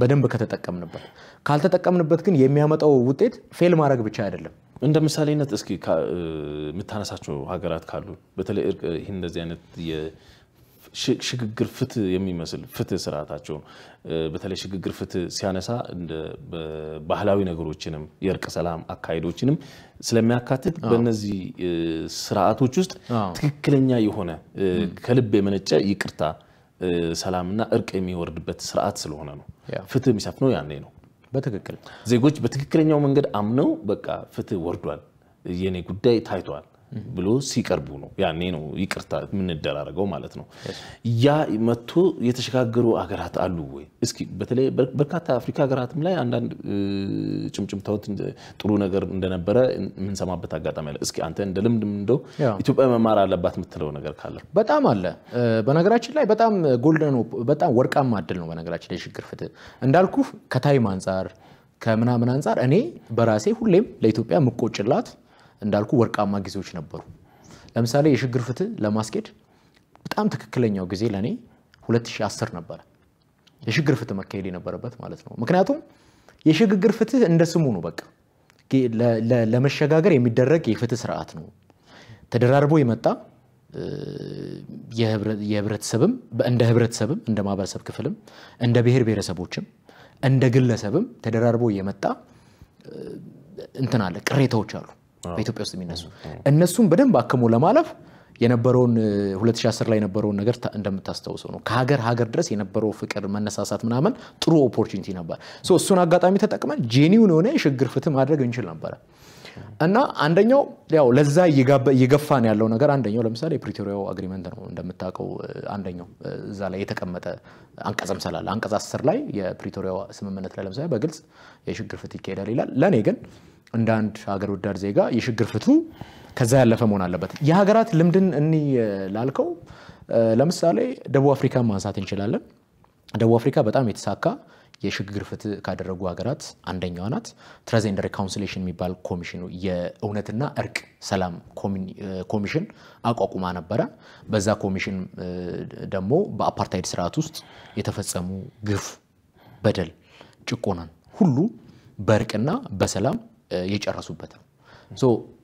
በደንብ ከተጠቀምንበት። ካልተጠቀምንበት ግን የሚያመጣው ውጤት ፌል ማድረግ ብቻ አይደለም። እንደ ምሳሌነት እስኪ የምታነሳቸው ሀገራት ካሉ በተለይ ይህ እንደዚህ አይነት ሽግግር ፍትህ የሚመስል ፍትህ ስርዓታቸውን በተለይ ሽግግር ፍትህ ሲያነሳ ባህላዊ ነገሮችንም የእርቅ ሰላም አካሄዶችንም ስለሚያካትት በእነዚህ ስርዓቶች ውስጥ ትክክለኛ የሆነ ከልብ የመነጨ ይቅርታ ሰላምና እርቅ የሚወርድበት ስርዓት ስለሆነ ነው። ፍትህ የሚሰፍነው ያኔ ነው። በትክክል ዜጎች በትክክለኛው መንገድ አምነው በቃ ፍትህ ወርዷል፣ የኔ ጉዳይ ታይቷል ብሎ ሲቀርቡ ነው ያኔ ነው ይቅርታ የምንደራረገው ማለት ነው። ያ መጥቶ የተሸጋገሩ አገራት አሉ ወይ? እስኪ በተለይ በርካታ አፍሪካ ሀገራትም ላይ አንዳንድ ጭምጭምታዎች ጥሩ ነገር እንደነበረ የምንሰማበት አጋጣሚ አለ። እስኪ አንተ እንደ ልምድ እንደው ኢትዮጵያ መማር አለባት የምትለው ነገር ካለ። በጣም አለ። በነገራችን ላይ በጣም ጎልደን በጣም ወርቃማ እድል ነው። በነገራችን ላይ ሽግግር ፍትህ እንዳልኩ ከታይም አንጻር ከምናምን አንጻር እኔ በራሴ ሁሌም ለኢትዮጵያ ምቆጭላት እንዳልኩ ወርቃማ ጊዜዎች ነበሩ። ለምሳሌ የሽግግር ፍትህ ለማስኬድ በጣም ትክክለኛው ጊዜ ለእኔ 2010 ነበረ። የሽግግር ፍትህ መካሄድ የነበረበት ማለት ነው። ምክንያቱም የሽግግር ፍትህ እንደ ስሙ ነው። በቃ ለመሸጋገር የሚደረግ የፍትህ ስርዓት ነው። ተደራርቦ የመጣ የህብረተሰብም እንደ ህብረተሰብም እንደ ማህበረሰብ ክፍልም እንደ ብሔር ብሔረሰቦችም እንደ ግለሰብም ተደራርቦ የመጣ እንትን አለ፣ ቅሬታዎች አሉ። በኢትዮጵያ ውስጥ የሚነሱ እነሱን በደንብ አክሞ ለማለፍ የነበረውን 2010 ላይ የነበረውን ነገር እንደምታስታውሰው ነው። ከሀገር ሀገር ድረስ የነበረው ፍቅር፣ መነሳሳት ምናምን ጥሩ ኦፖርቹኒቲ ነበር። እሱን አጋጣሚ ተጠቅመን ጄኒውን የሆነ የሽግግር ፍትህ ማድረግ እንችል ነበረ እና አንደኛው ያው ለዛ እየገፋን ያለው ነገር አንደኛው ለምሳሌ የፕሪቶሪያው አግሪመንት ነው እንደምታውቀው አንደኛው እዛ ላይ የተቀመጠ አንቀጽም ስላለ አንቀጽ አስር ላይ የፕሪቶሪያው ስምምነት ላይ ለምሳሌ በግልጽ የሽግግር ፍትህ ይካሄዳል ይላል። ለእኔ ግን እንደ አንድ ሀገር ወዳድ ዜጋ የሽግግር ፍትሁ ከዛ ያለፈ መሆን አለበት። የሀገራት ልምድን እኒ ላልከው ለምሳሌ ደቡብ አፍሪካን ማንሳት እንችላለን። ደቡብ አፍሪካ በጣም የተሳካ የሽግግር ፍትህ ካደረጉ ሀገራት አንደኛዋ ናት። ትረዝ ሪካውንስሌሽን የሚባል ኮሚሽኑ የእውነትና እርቅ ሰላም ኮሚሽን አቋቁማ ነበረ። በዛ ኮሚሽን ደግሞ በአፓርታይድ ስርዓት ውስጥ የተፈጸሙ ግፍ፣ በደል፣ ጭቆናን ሁሉ በእርቅና በሰላም የጨረሱበት ነው።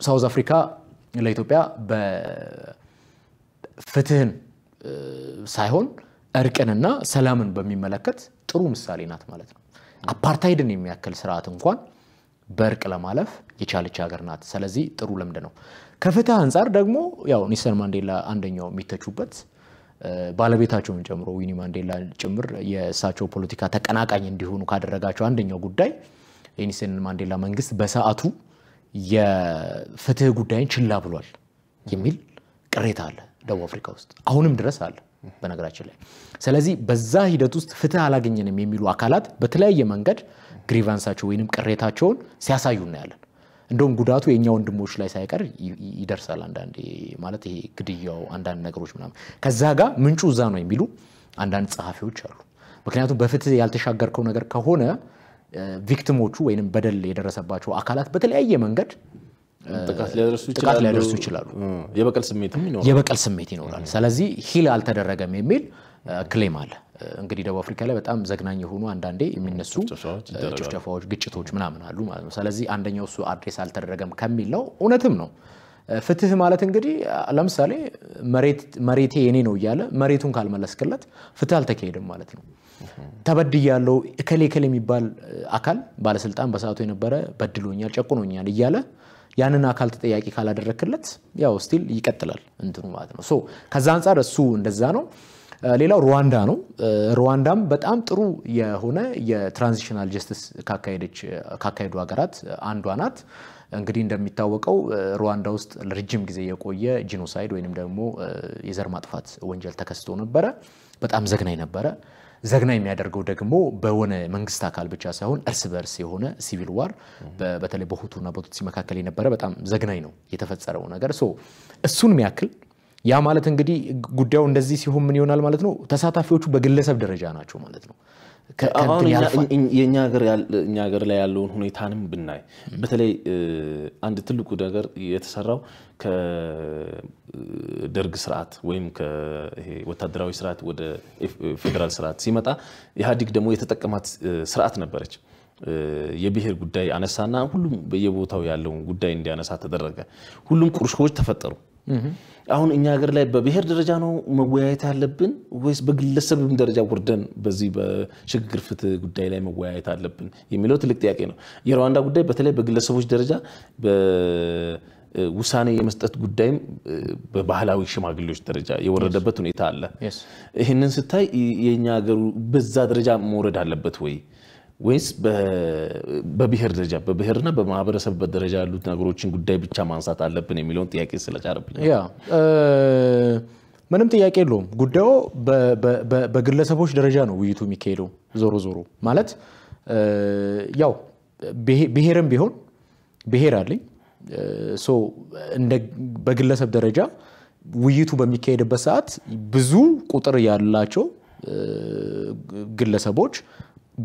ሳውዝ አፍሪካ ለኢትዮጵያ በፍትህን ሳይሆን እርቅንና ሰላምን በሚመለከት ጥሩ ምሳሌ ናት ማለት ነው። አፓርታይድን የሚያክል ስርዓት እንኳን በእርቅ ለማለፍ የቻለች ሀገር ናት። ስለዚህ ጥሩ ልምድ ነው። ከፍትህ አንጻር ደግሞ ያው ኔልሰን ማንዴላ አንደኛው የሚተቹበት ባለቤታቸውን ጨምሮ ዊኒ ማንዴላ ጭምር የእሳቸው ፖለቲካ ተቀናቃኝ እንዲሆኑ ካደረጋቸው አንደኛው ጉዳይ የኔልሰን ማንዴላ መንግስት በሰዓቱ የፍትህ ጉዳይን ችላ ብሏል የሚል ቅሬታ አለ ደቡብ አፍሪካ ውስጥ አሁንም ድረስ አለ በነገራችን ላይ። ስለዚህ በዛ ሂደት ውስጥ ፍትህ አላገኘንም የሚሉ አካላት በተለያየ መንገድ ግሪቫንሳቸው ወይንም ቅሬታቸውን ሲያሳዩ እናያለን። እንደውም ጉዳቱ የእኛ ወንድሞች ላይ ሳይቀር ይደርሳል። አንዳንድ ማለት ይሄ ግድያው፣ አንዳንድ ነገሮች ምናምን ከዛ ጋር ምንጩ እዛ ነው የሚሉ አንዳንድ ጸሐፊዎች አሉ። ምክንያቱም በፍትህ ያልተሻገርከው ነገር ከሆነ ቪክቲሞቹ ወይም በደል የደረሰባቸው አካላት በተለያየ መንገድ ጥቃት ሊያደርሱ ይችላሉ። የበቀል የበቀል ስሜት ይኖራል። ስለዚህ ሂል አልተደረገም የሚል ክሌም አለ። እንግዲህ ደቡብ አፍሪካ ላይ በጣም ዘግናኝ የሆኑ አንዳንዴ የሚነሱ ጭፍጨፋዎች፣ ግጭቶች ምናምን አሉ ማለት ነው። ስለዚህ አንደኛው እሱ አድሬስ አልተደረገም ከሚል ነው። እውነትም ነው። ፍትህ ማለት እንግዲህ ለምሳሌ መሬቴ የኔ ነው እያለ መሬቱን ካልመለስክለት ፍትህ አልተካሄድም ማለት ነው። ተበድያለሁ እከሌ እከሌ የሚባል አካል ባለስልጣን በሰዓቱ የነበረ በድሎኛል፣ ጨቁኖኛል እያለ ያንን አካል ተጠያቂ ካላደረክለት ያው ስቲል ይቀጥላል እንትኑ ማለት ነው። ሶ ከዛ አንጻር እሱ እንደዛ ነው። ሌላው ሩዋንዳ ነው። ሩዋንዳም በጣም ጥሩ የሆነ የትራንዚሽናል ጀስቲስ ካካሄዱ ሀገራት አንዷ ናት። እንግዲህ እንደሚታወቀው ሩዋንዳ ውስጥ ለረጅም ጊዜ የቆየ ጂኖሳይድ ወይንም ደግሞ የዘር ማጥፋት ወንጀል ተከስቶ ነበረ። በጣም ዘግናኝ ነበረ። ዘግና የሚያደርገው ደግሞ በሆነ መንግስት አካል ብቻ ሳይሆን እርስ በርስ የሆነ ሲቪል ዋር በተለይ በሁቱና በቱትሲ መካከል የነበረ በጣም ዘግናኝ ነው የተፈጸረው ነገር። እሱን የሚያክል ያ ማለት እንግዲህ ጉዳዩ እንደዚህ ሲሆን ምን ይሆናል ማለት ነው? ተሳታፊዎቹ በግለሰብ ደረጃ ናቸው ማለት ነው። ሀገር ላይ ያለውን ሁኔታንም ብናይ በተለይ አንድ ትልቁ ነገር የተሰራው ከደርግ ስርዓት ወይም ወታደራዊ ስርዓት ወደ ፌዴራል ስርዓት ሲመጣ ኢህአዲግ ደግሞ የተጠቀማት ስርዓት ነበረች። የብሔር ጉዳይ አነሳና ሁሉም በየቦታው ያለውን ጉዳይ እንዲያነሳ ተደረገ። ሁሉም ቁርሾዎች ተፈጠሩ። አሁን እኛ ሀገር ላይ በብሔር ደረጃ ነው መወያየት ያለብን ወይስ በግለሰብም ደረጃ ወርደን በዚህ በሽግግር ፍትህ ጉዳይ ላይ መወያየት አለብን የሚለው ትልቅ ጥያቄ ነው። የሩዋንዳ ጉዳይ በተለይ በግለሰቦች ደረጃ ውሳኔ የመስጠት ጉዳይም በባህላዊ ሽማግሌዎች ደረጃ የወረደበት ሁኔታ አለ። ይህንን ስታይ የኛ ሀገሩ በዛ ደረጃ መውረድ አለበት ወይ ወይስ በብሔር ደረጃ በብሔርና በማህበረሰብ ደረጃ ያሉት ነገሮችን ጉዳይ ብቻ ማንሳት አለብን የሚለውን ጥያቄ ስለጫረብኝ ምንም ጥያቄ የለውም። ጉዳዩ በግለሰቦች ደረጃ ነው ውይይቱ የሚካሄደው። ዞሮ ዞሮ ማለት ያው ብሔርም ቢሆን ብሔር አለኝ በግለሰብ ደረጃ ውይይቱ በሚካሄድበት ሰዓት ብዙ ቁጥር ያላቸው ግለሰቦች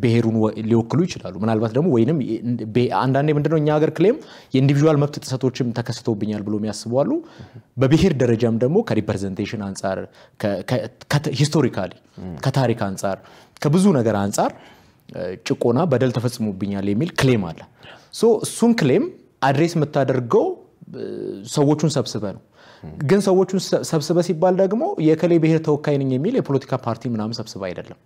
ብሔሩን ሊወክሉ ይችላሉ። ምናልባት ደግሞ ወይም አንዳንዴ ምንድነው እኛ ሀገር ክሌም የኢንዲቪዥዋል መብት ጥሰቶችም ተከስተውብኛል ብሎ የሚያስባሉ። በብሔር ደረጃም ደግሞ ከሪፕሬዘንቴሽን አንጻር ሂስቶሪካሊ ከታሪክ አንጻር ከብዙ ነገር አንጻር ጭቆና፣ በደል ተፈጽሞብኛል የሚል ክሌም አለ። እሱን ክሌም አድሬስ የምታደርገው ሰዎቹን ሰብስበ ነው። ግን ሰዎቹን ሰብስበ ሲባል ደግሞ የከሌ ብሔር ተወካይ ነኝ የሚል የፖለቲካ ፓርቲ ምናምን ሰብስበ አይደለም።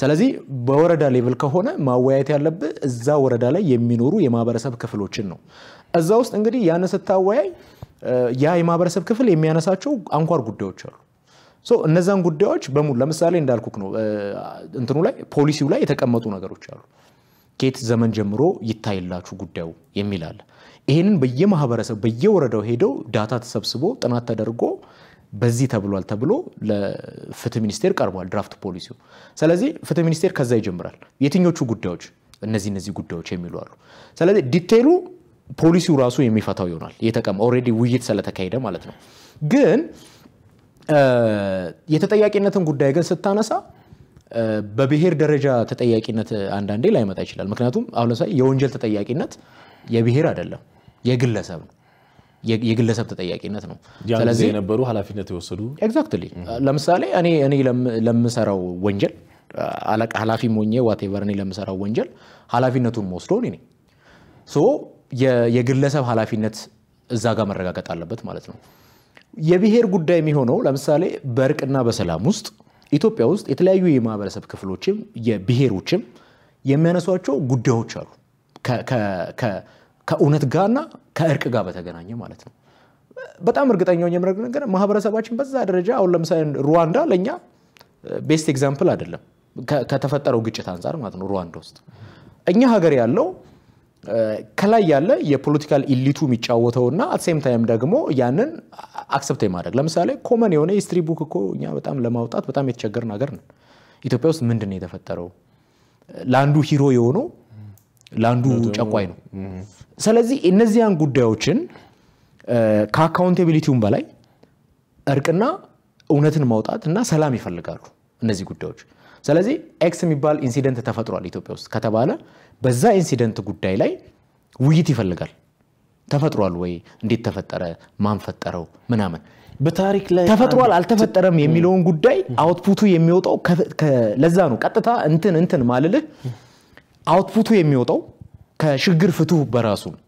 ስለዚህ በወረዳ ሌቭል ከሆነ ማወያየት ያለብህ እዛ ወረዳ ላይ የሚኖሩ የማህበረሰብ ክፍሎችን ነው። እዛ ውስጥ እንግዲህ ያን ስታወያይ ያ የማህበረሰብ ክፍል የሚያነሳቸው አንኳር ጉዳዮች አሉ። እነዛን ጉዳዮች በሙሉ ለምሳሌ እንዳልኩክ ነው እንትኑ ላይ ፖሊሲው ላይ የተቀመጡ ነገሮች አሉ። ከየት ዘመን ጀምሮ ይታይላችሁ ጉዳዩ የሚል አለ። ይህንን በየማህበረሰብ በየወረዳው ሄደው ዳታ ተሰብስቦ ጥናት ተደርጎ በዚህ ተብሏል ተብሎ ለፍትህ ሚኒስቴር ቀርቧል ድራፍት ፖሊሲው። ስለዚህ ፍትህ ሚኒስቴር ከዛ ይጀምራል። የትኞቹ ጉዳዮች እነዚህ እነዚህ ጉዳዮች የሚሉ አሉ። ስለዚህ ዲቴይሉ ፖሊሲው ራሱ የሚፈታው ይሆናል። የተቀመ ኦልሬዲ ውይይት ስለተካሄደ ማለት ነው። ግን የተጠያቂነትን ጉዳይ ግን ስታነሳ በብሔር ደረጃ ተጠያቂነት አንዳንዴ ላይመጣ ይችላል። ምክንያቱም አሁን ለምሳሌ የወንጀል ተጠያቂነት የብሔር አይደለም፣ የግለሰብ ነው። የግለሰብ ተጠያቂነት ነው። ስለዚህ የነበሩ ኃላፊነት የወሰዱ ኤግዛክትሊ ለምሳሌ እኔ እኔ ለምሰራው ወንጀል አለቃ ኃላፊ ሞኜ ዋቴቨር እኔ ለምሰራው ወንጀል ኃላፊነቱን መወስዶ እኔ ሶ የግለሰብ ኃላፊነት እዛ ጋር መረጋገጥ አለበት ማለት ነው። የብሔር ጉዳይ የሚሆነው ለምሳሌ በእርቅና በሰላም ውስጥ ኢትዮጵያ ውስጥ የተለያዩ የማህበረሰብ ክፍሎችም የብሔሮችም የሚያነሷቸው ጉዳዮች አሉ ከእውነት ጋርና ከእርቅ ጋር በተገናኘ ማለት ነው። በጣም እርግጠኛው የምረግ ነገር ማህበረሰባችን በዛ ደረጃ አሁን ለምሳሌ ሩዋንዳ ለእኛ ቤስት ኤግዛምፕል አይደለም ከተፈጠረው ግጭት አንጻር ማለት ነው። ሩዋንዳ ውስጥ እኛ ሀገር ያለው ከላይ ያለ የፖለቲካል ኢሊቱ እና አትሴም ታይም ደግሞ ያንን አክሰፕት የማድረግ ለምሳሌ ኮመን የሆነ ሂስትሪ ቡክ እኮ እኛ በጣም ለማውጣት በጣም የተቸገርን ሀገር ነን። ኢትዮጵያ ውስጥ ምንድን ነው የተፈጠረው? ለአንዱ ሂሮ የሆነው ለአንዱ ጨቋይ ነው። ስለዚህ እነዚያን ጉዳዮችን ከአካውንቴቢሊቲውም በላይ እርቅና እውነትን ማውጣት እና ሰላም ይፈልጋሉ እነዚህ ጉዳዮች። ስለዚህ ኤክስ የሚባል ኢንሲደንት ተፈጥሯል ኢትዮጵያ ውስጥ ከተባለ በዛ ኢንሲደንት ጉዳይ ላይ ውይይት ይፈልጋል። ተፈጥሯል ወይ? እንዴት ተፈጠረ? ማን ፈጠረው? ምናምን በታሪክ ላይ ተፈጥሯል አልተፈጠረም የሚለውን ጉዳይ አውትፑቱ የሚወጣው ለዛ ነው። ቀጥታ እንትን እንትን ማልልህ አውትፑቱ የሚወጣው ከሽግግር ፍትህ በራሱ ነው።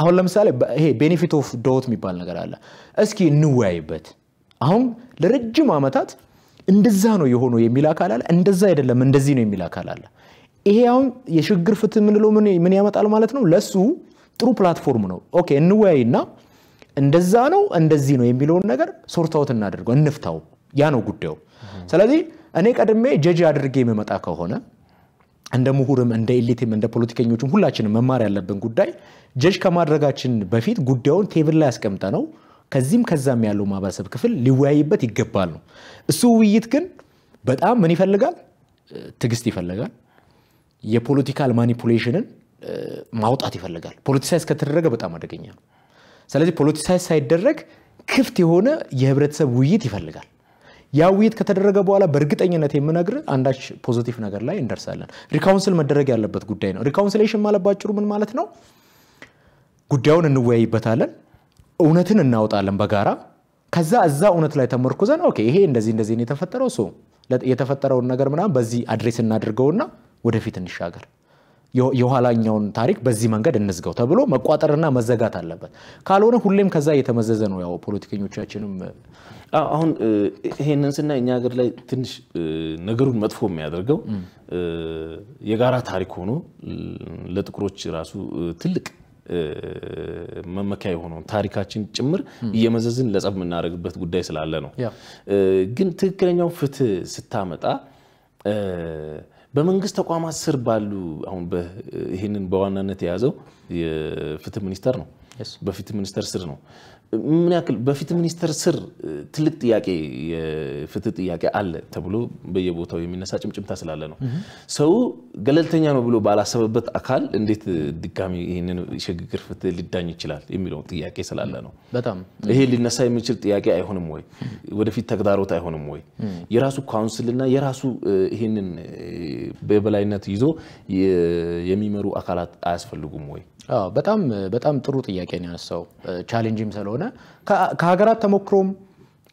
አሁን ለምሳሌ ይሄ ቤኔፊት ኦፍ ዶት የሚባል ነገር አለ። እስኪ እንወያይበት። አሁን ለረጅም ዓመታት እንደዛ ነው የሆነው የሚል አካል አለ፣ እንደዛ አይደለም እንደዚህ ነው የሚል አካል አለ። ይሄ አሁን የሽግግር ፍትህ የምንለው ምን ያመጣል ማለት ነው። ለሱ ጥሩ ፕላትፎርም ነው። ኦኬ እንወያይ ና እንደዛ ነው እንደዚህ ነው የሚለውን ነገር ሶርታውት እናደርገው እንፍታው። ያ ነው ጉዳዩ። ስለዚህ እኔ ቀድሜ ጀጅ አድርጌ የምመጣ ከሆነ እንደ ምሁርም እንደ ኢሊትም እንደ ፖለቲከኞችም ሁላችንም መማር ያለብን ጉዳይ ጀጅ ከማድረጋችን በፊት ጉዳዩን ቴብል ላይ ያስቀምጠ ነው ከዚህም ከዛም ያለው ማህበረሰብ ክፍል ሊወያይበት ይገባል ነው። እሱ ውይይት ግን በጣም ምን ይፈልጋል? ትግስት ይፈልጋል። የፖለቲካል ማኒፑሌሽንን ማውጣት ይፈልጋል። ፖለቲሳይዝ ከተደረገ በጣም አደገኛ ነው። ስለዚህ ፖለቲሳይዝ ሳይደረግ ክፍት የሆነ የህብረተሰብ ውይይት ይፈልጋል። ያ ውይይት ከተደረገ በኋላ በእርግጠኝነት የምነግር አንዳች ፖዘቲቭ ነገር ላይ እንደርሳለን። ሪካውንስል መደረግ ያለበት ጉዳይ ነው። ሪካውንስሌሽን ማለት ባጭሩ ምን ማለት ነው? ጉዳዩን እንወያይበታለን፣ እውነትን እናወጣለን በጋራ ከዛ እዛ እውነት ላይ ተመርኩዘን ኦኬ ይሄ እንደዚህ እንደዚህ የተፈጠረው የተፈጠረውን ነገር ምናምን በዚህ አድሬስ እናድርገውና ወደፊት እንሻገር፣ የኋላኛውን ታሪክ በዚህ መንገድ እንዝገው ተብሎ መቋጠርና መዘጋት አለበት። ካልሆነ ሁሌም ከዛ እየተመዘዘ ነው። ያው ፖለቲከኞቻችንም አሁን ይሄንን ስና እኛ ሀገር ላይ ትንሽ ነገሩን መጥፎ የሚያደርገው የጋራ ታሪክ ሆኖ ለጥቁሮች ራሱ ትልቅ መመኪያ የሆነውን ታሪካችን ጭምር እየመዘዝን ለጸብ የምናደርግበት ጉዳይ ስላለ ነው። ግን ትክክለኛው ፍትህ ስታመጣ በመንግስት ተቋማት ስር ባሉ አሁን ይህንን በዋናነት የያዘው የፍትህ ሚኒስቴር ነው። በፍትህ ሚኒስቴር ስር ነው ምን ያክል በፍትህ ሚኒስቴር ስር ትልቅ ጥያቄ የፍትህ ጥያቄ አለ ተብሎ በየቦታው የሚነሳ ጭምጭምታ ስላለ ነው። ሰው ገለልተኛ ነው ብሎ ባላሰበበት አካል እንዴት ድጋሚ ይህንን ሽግግር ፍትህ ሊዳኝ ይችላል የሚለው ጥያቄ ስላለ ነው። በጣም ይሄ ሊነሳ የሚችል ጥያቄ አይሆንም ወይ? ወደፊት ተግዳሮት አይሆንም ወይ? የራሱ ካውንስልና የራሱ ይህንን በበላይነት ይዞ የሚመሩ አካላት አያስፈልጉም ወይ? በጣም በጣም ጥሩ ጥያቄ ነው ያነሳው። ቻሌንጅም ስለሆነ ከሀገራት ተሞክሮም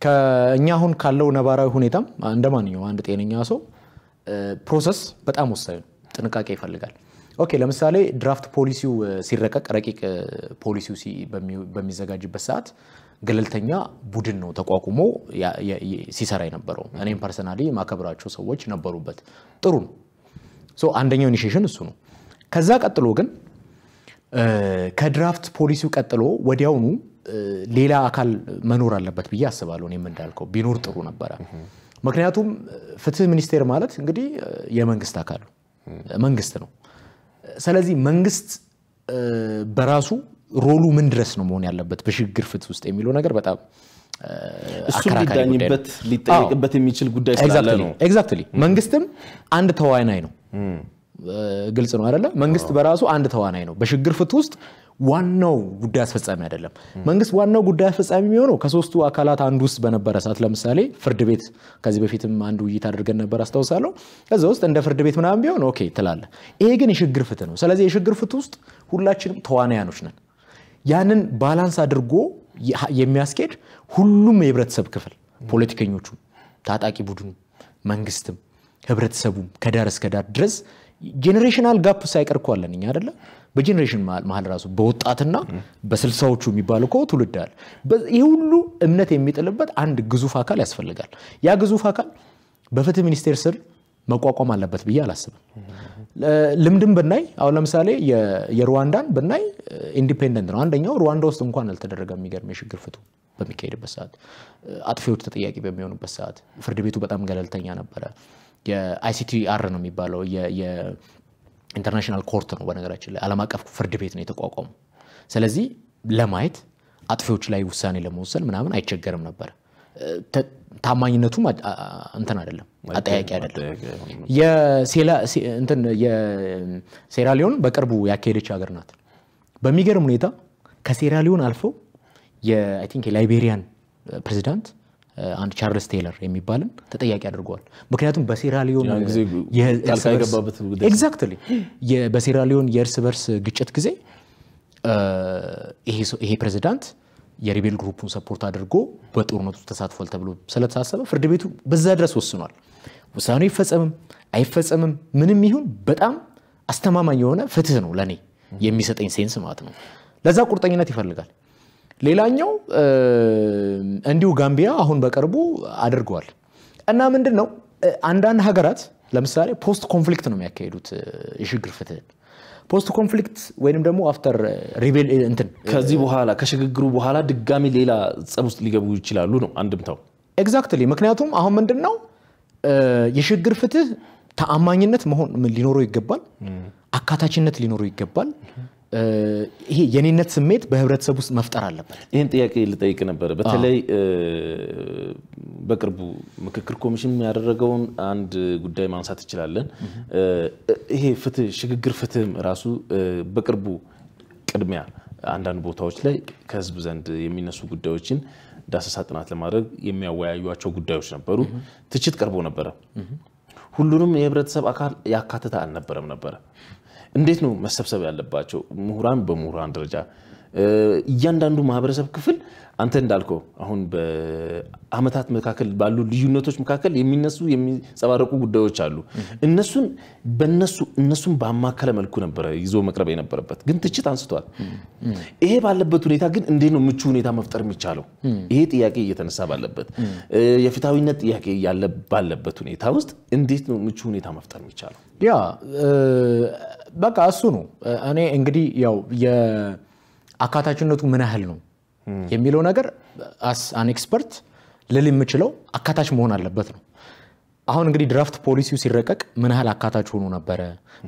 ከእኛ አሁን ካለው ነባራዊ ሁኔታም እንደ ማንኛውም አንድ ጤነኛ ሰው ፕሮሰስ በጣም ወሳኝ ነው፣ ጥንቃቄ ይፈልጋል። ኦኬ ለምሳሌ ድራፍት ፖሊሲው ሲረቀቅ ረቂቅ ፖሊሲው በሚዘጋጅበት ሰዓት ገለልተኛ ቡድን ነው ተቋቁሞ ሲሰራ የነበረው። እኔም ፐርሰናሊ ማከብራቸው ሰዎች ነበሩበት። ጥሩ ነው። አንደኛው ኢኒሽሽን እሱ ነው። ከዛ ቀጥሎ ግን ከድራፍት ፖሊሲው ቀጥሎ ወዲያውኑ ሌላ አካል መኖር አለበት ብዬ አስባለሁ። እኔም እንዳልከው ቢኖር ጥሩ ነበረ። ምክንያቱም ፍትህ ሚኒስቴር ማለት እንግዲህ የመንግስት አካል መንግስት ነው። ስለዚህ መንግስት በራሱ ሮሉ ምን ድረስ ነው መሆን ያለበት በሽግግር ፍትህ ውስጥ የሚለው ነገር በጣም እሱ ሊዳኝበት ሊጠየቅበት የሚችል ጉዳይ ስላለ ነው። ኤግዛክትሊ መንግስትም አንድ ተዋናይ ነው። ግልጽ ነው አይደለ? መንግስት በራሱ አንድ ተዋናይ ነው። በሽግግር ፍትህ ውስጥ ዋናው ጉዳይ አስፈጻሚ አይደለም። መንግስት ዋናው ጉዳይ አስፈጻሚ የሚሆነው ከሶስቱ አካላት አንዱ ውስጥ በነበረ ሰዓት፣ ለምሳሌ ፍርድ ቤት፣ ከዚህ በፊትም አንድ ውይይት አድርገን ነበር አስታውሳለሁ። ከዛ ውስጥ እንደ ፍርድ ቤት ምናምን ቢሆን ኦኬ ትላለ። ይሄ ግን የሽግግር ፍትህ ነው። ስለዚህ የሽግግር ፍትህ ውስጥ ሁላችንም ተዋናያኖች ነን። ያንን ባላንስ አድርጎ የሚያስኬድ ሁሉም የህብረተሰብ ክፍል ፖለቲከኞቹም፣ ታጣቂ ቡድኑ፣ መንግስትም፣ ህብረተሰቡም ከዳር እስከ ዳር ድረስ ጄኔሬሽናል ጋፕ ሳይቀር እኮ አለን እኛ አይደለ? በጄኔሬሽን መሀል ራሱ በወጣትና በስልሳዎቹ የሚባል እኮ ትውልድ አለ። ይህ ሁሉ እምነት የሚጥልበት አንድ ግዙፍ አካል ያስፈልጋል። ያ ግዙፍ አካል በፍትህ ሚኒስቴር ስር መቋቋም አለበት ብዬ አላስብም። ልምድም ብናይ አሁን ለምሳሌ የሩዋንዳን ብናይ ኢንዲፔንደንት ነው። አንደኛው ሩዋንዳ ውስጥ እንኳን አልተደረገ የሚገርም የሽግግር ፍቱ በሚካሄድበት ሰዓት፣ አጥፊዎች ተጠያቂ በሚሆኑበት ሰዓት ፍርድ ቤቱ በጣም ገለልተኛ ነበረ። የአይሲቲ አር ነው የሚባለው የኢንተርናሽናል ኮርት ነው በነገራችን ላይ አለም አቀፍ ፍርድ ቤት ነው የተቋቋሙ። ስለዚህ ለማየት አጥፊዎች ላይ ውሳኔ ለመወሰን ምናምን አይቸገርም ነበር። ታማኝነቱም እንትን አይደለም፣ አጠያቂ አይደለም። የሴራሊዮን በቅርቡ ያካሄደች ሀገር ናት። በሚገርም ሁኔታ ከሴራሊዮን አልፈው የላይቤሪያን ፕሬዚዳንት አንድ ቻርልስ ቴይለር የሚባልን ተጠያቂ አድርገዋል። ምክንያቱም በሴራሊዮን በሴራሊዮን የእርስ በርስ ግጭት ጊዜ ይሄ ፕሬዚዳንት የሪቤል ግሩፑን ሰፖርት አድርጎ በጦርነቱ ተሳትፏል ተብሎ ስለተሳሰበ ፍርድ ቤቱ በዛ ድረስ ወስኗል። ውሳኔ ይፈጸምም አይፈጸምም ምንም ይሁን በጣም አስተማማኝ የሆነ ፍትህ ነው ለእኔ የሚሰጠኝ ሴንስ ማለት ነው። ለዛ ቁርጠኝነት ይፈልጋል። ሌላኛው እንዲሁ ጋምቢያ አሁን በቅርቡ አድርገዋል እና ምንድን ነው አንዳንድ ሀገራት ለምሳሌ ፖስት ኮንፍሊክት ነው የሚያካሄዱት የሽግግር ፍትህን ፖስት ኮንፍሊክት ወይንም ደግሞ አፍተር ሪቤል እንትን ከዚህ በኋላ ከሽግግሩ በኋላ ድጋሚ ሌላ ጸብ ውስጥ ሊገቡ ይችላሉ ነው አንድምታው። ኤግዛክትሊ። ምክንያቱም አሁን ምንድን ነው የሽግግር ፍትህ ተአማኝነት መሆን ሊኖረው ይገባል፣ አካታችነት ሊኖረው ይገባል፣ ይሄ የኔነት ስሜት በህብረተሰብ ውስጥ መፍጠር አለበት። ይህን ጥያቄ ልጠይቅ ነበረ። በተለይ በቅርቡ ምክክር ኮሚሽን ያደረገውን አንድ ጉዳይ ማንሳት እንችላለን። ይሄ ፍትህ ሽግግር ፍትህም ራሱ በቅርቡ ቅድሚያ አንዳንድ ቦታዎች ላይ ከህዝብ ዘንድ የሚነሱ ጉዳዮችን ዳሰሳ ጥናት ለማድረግ የሚያወያዩቸው ጉዳዮች ነበሩ። ትችት ቀርቦ ነበረ። ሁሉንም የህብረተሰብ አካል ያካተተ አልነበረም ነበረ እንዴት ነው መሰብሰብ ያለባቸው? ምሁራን በምሁራን ደረጃ እያንዳንዱ ማህበረሰብ ክፍል አንተ እንዳልከው አሁን በአመታት መካከል ባሉ ልዩነቶች መካከል የሚነሱ የሚንጸባረቁ ጉዳዮች አሉ። እነሱን በነሱ እነሱን ባማከለ መልኩ ነበረ ይዞ መቅረብ የነበረበት፣ ግን ትችት አንስቷል። ይሄ ባለበት ሁኔታ ግን እንዴት ነው ምቹ ሁኔታ መፍጠር የሚቻለው? ይሄ ጥያቄ እየተነሳ ባለበት፣ የፍትሐዊነት ጥያቄ ባለበት ሁኔታ ውስጥ እንዴት ነው ምቹ ሁኔታ መፍጠር የሚቻለው? ያ በቃ እሱ ነው። እኔ እንግዲህ ያው የአካታችነቱ ምን ያህል ነው የሚለው ነገር አስ አን ኤክስፐርት ልል የምችለው አካታች መሆን አለበት ነው። አሁን እንግዲህ ድራፍት ፖሊሲው ሲረቀቅ ምን ያህል አካታች ሆኖ ነበረ፣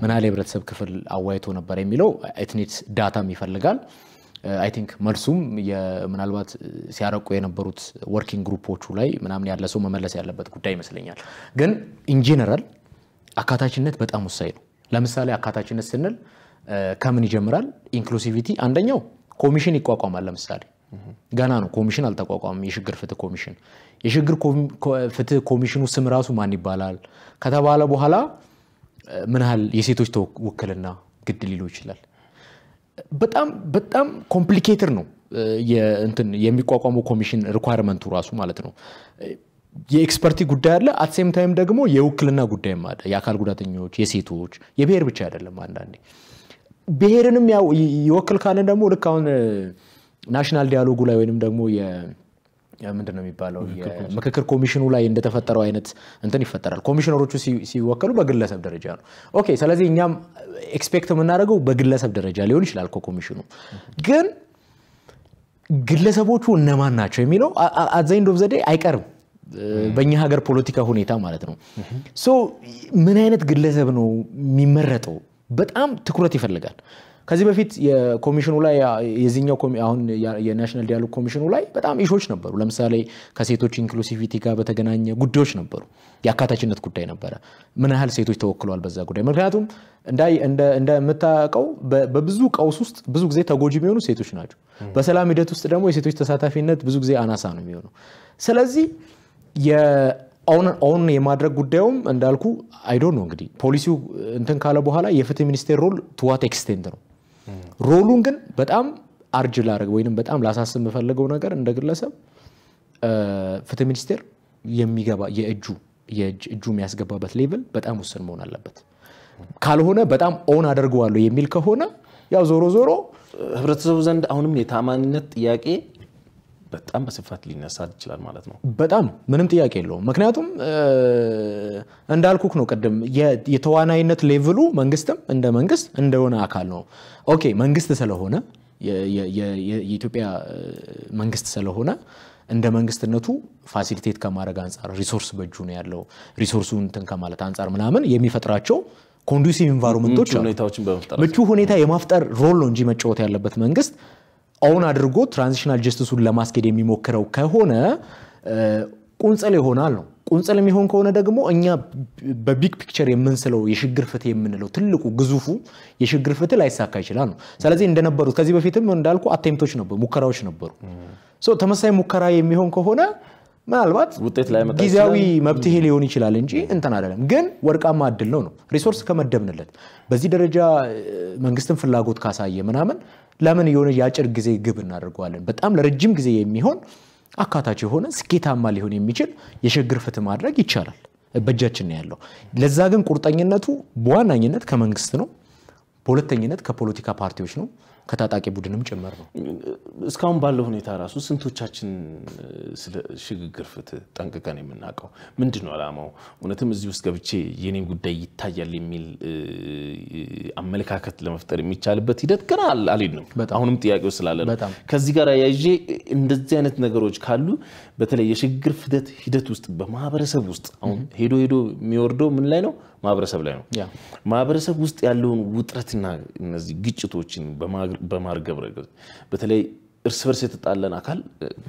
ምን ያህል የህብረተሰብ ክፍል አዋይቶ ነበረ የሚለው ኤትኒክስ ዳታም ይፈልጋል። አይ ቲንክ መልሱም ምናልባት ሲያረቁ የነበሩት ወርኪንግ ግሩፖቹ ላይ ምናምን ያለ ሰው መመለስ ያለበት ጉዳይ ይመስለኛል። ግን ኢንጂነራል አካታችነት በጣም ወሳኝ ነው። ለምሳሌ አካታችነት ስንል ከምን ይጀምራል? ኢንክሉሲቪቲ አንደኛው ኮሚሽን ይቋቋማል። ለምሳሌ ገና ነው፣ ኮሚሽን አልተቋቋምም። የሽግግር ፍትህ ኮሚሽን የሽግግር ፍትህ ኮሚሽኑ ስም ራሱ ማን ይባላል ከተባለ በኋላ ምን ያህል የሴቶች ውክልና ግድ ሊለው ይችላል። በጣም በጣም ኮምፕሊኬትድ ነው የሚቋቋመው ኮሚሽን ሪኳርመንቱ ራሱ ማለት ነው። የኤክስፐርቲ ጉዳይ አለ። አትሴም ታይም ደግሞ የውክልና ጉዳይም አለ። የአካል ጉዳተኞች፣ የሴቶች፣ የብሔር ብቻ አይደለም። አንዳንዴ ብሔርንም ይወክል ካለን ደግሞ ልክ አሁን ናሽናል ዲያሎጉ ላይ ወይንም ደግሞ ምንድን ነው የሚባለው ምክክር ኮሚሽኑ ላይ እንደተፈጠረው አይነት እንትን ይፈጠራል። ኮሚሽነሮቹ ሲወከሉ በግለሰብ ደረጃ ነው። ኦኬ። ስለዚህ እኛም ኤክስፔክት የምናደርገው በግለሰብ ደረጃ ሊሆን ይችላል ከኮሚሽኑ ግን ግለሰቦቹ እነማን ናቸው የሚለው አዘኝ ዶብ ዘዴ አይቀርም። በእኛ ሀገር ፖለቲካ ሁኔታ ማለት ነው። ሶ ምን አይነት ግለሰብ ነው የሚመረጠው? በጣም ትኩረት ይፈልጋል። ከዚህ በፊት የኮሚሽኑ ላይ የዚኛው አሁን የናሽናል ዲያሎግ ኮሚሽኑ ላይ በጣም ኢሾች ነበሩ። ለምሳሌ ከሴቶች ኢንክሉሲቪቲ ጋር በተገናኘ ጉዳዮች ነበሩ። የአካታችነት ጉዳይ ነበረ። ምን ያህል ሴቶች ተወክለዋል በዛ ጉዳይ? ምክንያቱም እንደምታውቀው በብዙ ቀውስ ውስጥ ብዙ ጊዜ ተጎጂ የሚሆኑ ሴቶች ናቸው። በሰላም ሂደት ውስጥ ደግሞ የሴቶች ተሳታፊነት ብዙ ጊዜ አናሳ ነው የሚሆኑ። ስለዚህ ኦን የማድረግ ጉዳዩም እንዳልኩ አይዶ ነው እንግዲህ ፖሊሲው እንትን ካለ በኋላ የፍትህ ሚኒስቴር ሮል ቱዋት ኤክስቴንት ነው። ሮሉን ግን በጣም አርጅ ላደረግ ወይም በጣም ላሳስብ የምፈልገው ነገር እንደ ግለሰብ ፍትህ ሚኒስቴር የሚገባ የእጁ እጁ የሚያስገባበት ሌቭል በጣም ውስን መሆን አለበት። ካልሆነ በጣም ኦን አደርገዋለሁ የሚል ከሆነ ያው ዞሮ ዞሮ ህብረተሰቡ ዘንድ አሁንም የታማኝነት ጥያቄ በጣም በስፋት ሊነሳ ይችላል ማለት ነው። በጣም ምንም ጥያቄ የለውም። ምክንያቱም እንዳልኩክ ነው ቅድም የተዋናይነት ሌቭሉ መንግስትም እንደ መንግስት እንደሆነ አካል ነው። ኦኬ መንግስት ስለሆነ የኢትዮጵያ መንግስት ስለሆነ እንደ መንግስትነቱ ፋሲሊቴት ከማድረግ አንጻር ሪሶርስ በእጁ ነው ያለው። ሪሶርሱ እንትን ከማለት አንጻር ምናምን የሚፈጥራቸው ኮንዱሲቭ ኢንቫይሮንመንቶች ምቹ ሁኔታ የማፍጠር ሮል ነው እንጂ መጫወት ያለበት መንግስት ኦውን አድርጎ ትራንዚሽናል ጀስቲሱን ለማስኬድ የሚሞክረው ከሆነ ቁንጽል ይሆናል ነው። ቁንጽል የሚሆን ከሆነ ደግሞ እኛ በቢግ ፒክቸር የምንስለው የሽግር ፍትህ የምንለው ትልቁ ግዙፉ የሽግር ፍትህ ላይሳካ ይችላል ነው። ስለዚህ እንደነበሩት ከዚህ በፊትም እንዳልኩ አቴምቶች ነበሩ፣ ሙከራዎች ነበሩ። ተመሳሳይ ሙከራ የሚሆን ከሆነ ምናልባት ውጤት ላይ ጊዜያዊ መብትሄ ሊሆን ይችላል እንጂ እንትን አይደለም። ግን ወርቃማ እድል ነው ነው ሪሶርስ ከመደብንለት በዚህ ደረጃ መንግስትን ፍላጎት ካሳየ ምናምን ለምን የሆነ የአጭር ጊዜ ግብ እናደርገዋለን? በጣም ለረጅም ጊዜ የሚሆን አካታች የሆነ ስኬታማ ሊሆን የሚችል የሽግግር ፍትህ ማድረግ ይቻላል። በእጃችን ያለው። ለዛ ግን ቁርጠኝነቱ በዋናኝነት ከመንግስት ነው፣ በሁለተኝነት ከፖለቲካ ፓርቲዎች ነው፣ ከታጣቂ ቡድንም ጭምር ነው። እስካሁን ባለው ሁኔታ ራሱ ስንቶቻችን ስለ ሽግግር ፍትህ ጠንቅቀን የምናውቀው ምንድን ነው ዓላማው? እውነትም እዚህ ውስጥ ገብቼ የኔን ጉዳይ ይታያል የሚል አመለካከት ለመፍጠር የሚቻልበት ሂደት ገና አልሄድንም። አሁንም ጥያቄው ስላለ ነው። ከዚህ ጋር ያይዤ እንደዚህ አይነት ነገሮች ካሉ በተለይ የሽግግር ፍትህ ሂደት ውስጥ በማህበረሰብ ውስጥ አሁን ሄዶ ሄዶ የሚወርደው ምን ላይ ነው? ማህበረሰብ ላይ ነው። ማህበረሰብ ውስጥ ያለውን ውጥረትና እነዚህ ግጭቶችን በማርገብ ረገድ በተለይ እርስ በርስ የተጣለን አካል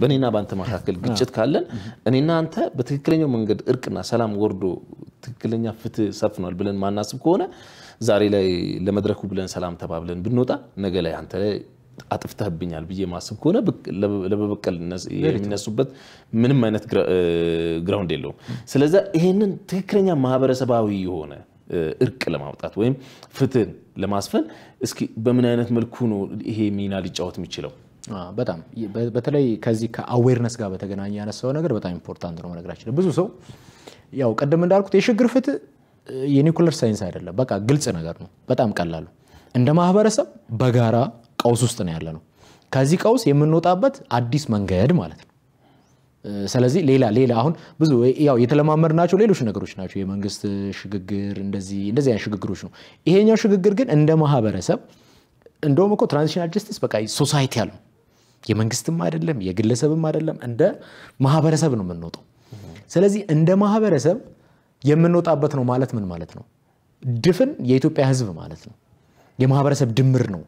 በእኔና በአንተ መካከል ግጭት ካለን እኔና አንተ በትክክለኛው መንገድ እርቅና ሰላም ወርዶ ትክክለኛ ፍትህ ሰፍኗል ብለን ማናስብ ከሆነ ዛሬ ላይ ለመድረኩ ብለን ሰላም ተባብለን ብንወጣ ነገ ላይ አንተ ላይ አጥፍተህብኛል ብዬ ማስብ ከሆነ ለመበቀል የሚነሱበት ምንም አይነት ግራውንድ የለውም። ስለዚ ይሄንን ትክክለኛ ማህበረሰባዊ የሆነ እርቅ ለማውጣት ወይም ፍትህን ለማስፈን እስኪ በምን አይነት መልኩ ነው ይሄ ሚና ሊጫወት የሚችለው? በጣም በተለይ ከዚህ ከአዌርነስ ጋር በተገናኘ ያነሳው ነገር በጣም ኢምፖርታንት ነው። በነገራችን ብዙ ሰው ያው ቀደም እንዳልኩት የሽግግር ፍትህ የኒኩለር ሳይንስ አይደለም። በቃ ግልጽ ነገር ነው። በጣም ቀላሉ እንደ ማህበረሰብ በጋራ ቀውስ ውስጥ ነው ያለ ነው። ከዚህ ቀውስ የምንወጣበት አዲስ መንገድ ማለት ነው። ስለዚህ ሌላ ሌላ አሁን ብዙ ያው የተለማመድ ናቸው ሌሎች ነገሮች ናቸው። የመንግስት ሽግግር እንደዚህ እንደዚህ አይነት ሽግግሮች ነው። ይሄኛው ሽግግር ግን እንደ ማህበረሰብ እንደውም እኮ ትራንዚሽናል ጀስቲስ በቃ ሶሳይቲ ያለው የመንግስትም አይደለም የግለሰብም አይደለም እንደ ማህበረሰብ ነው የምንወጣው። ስለዚህ እንደ ማህበረሰብ የምንወጣበት ነው ማለት ምን ማለት ነው? ድፍን የኢትዮጵያ ህዝብ ማለት ነው። የማህበረሰብ ድምር ነው።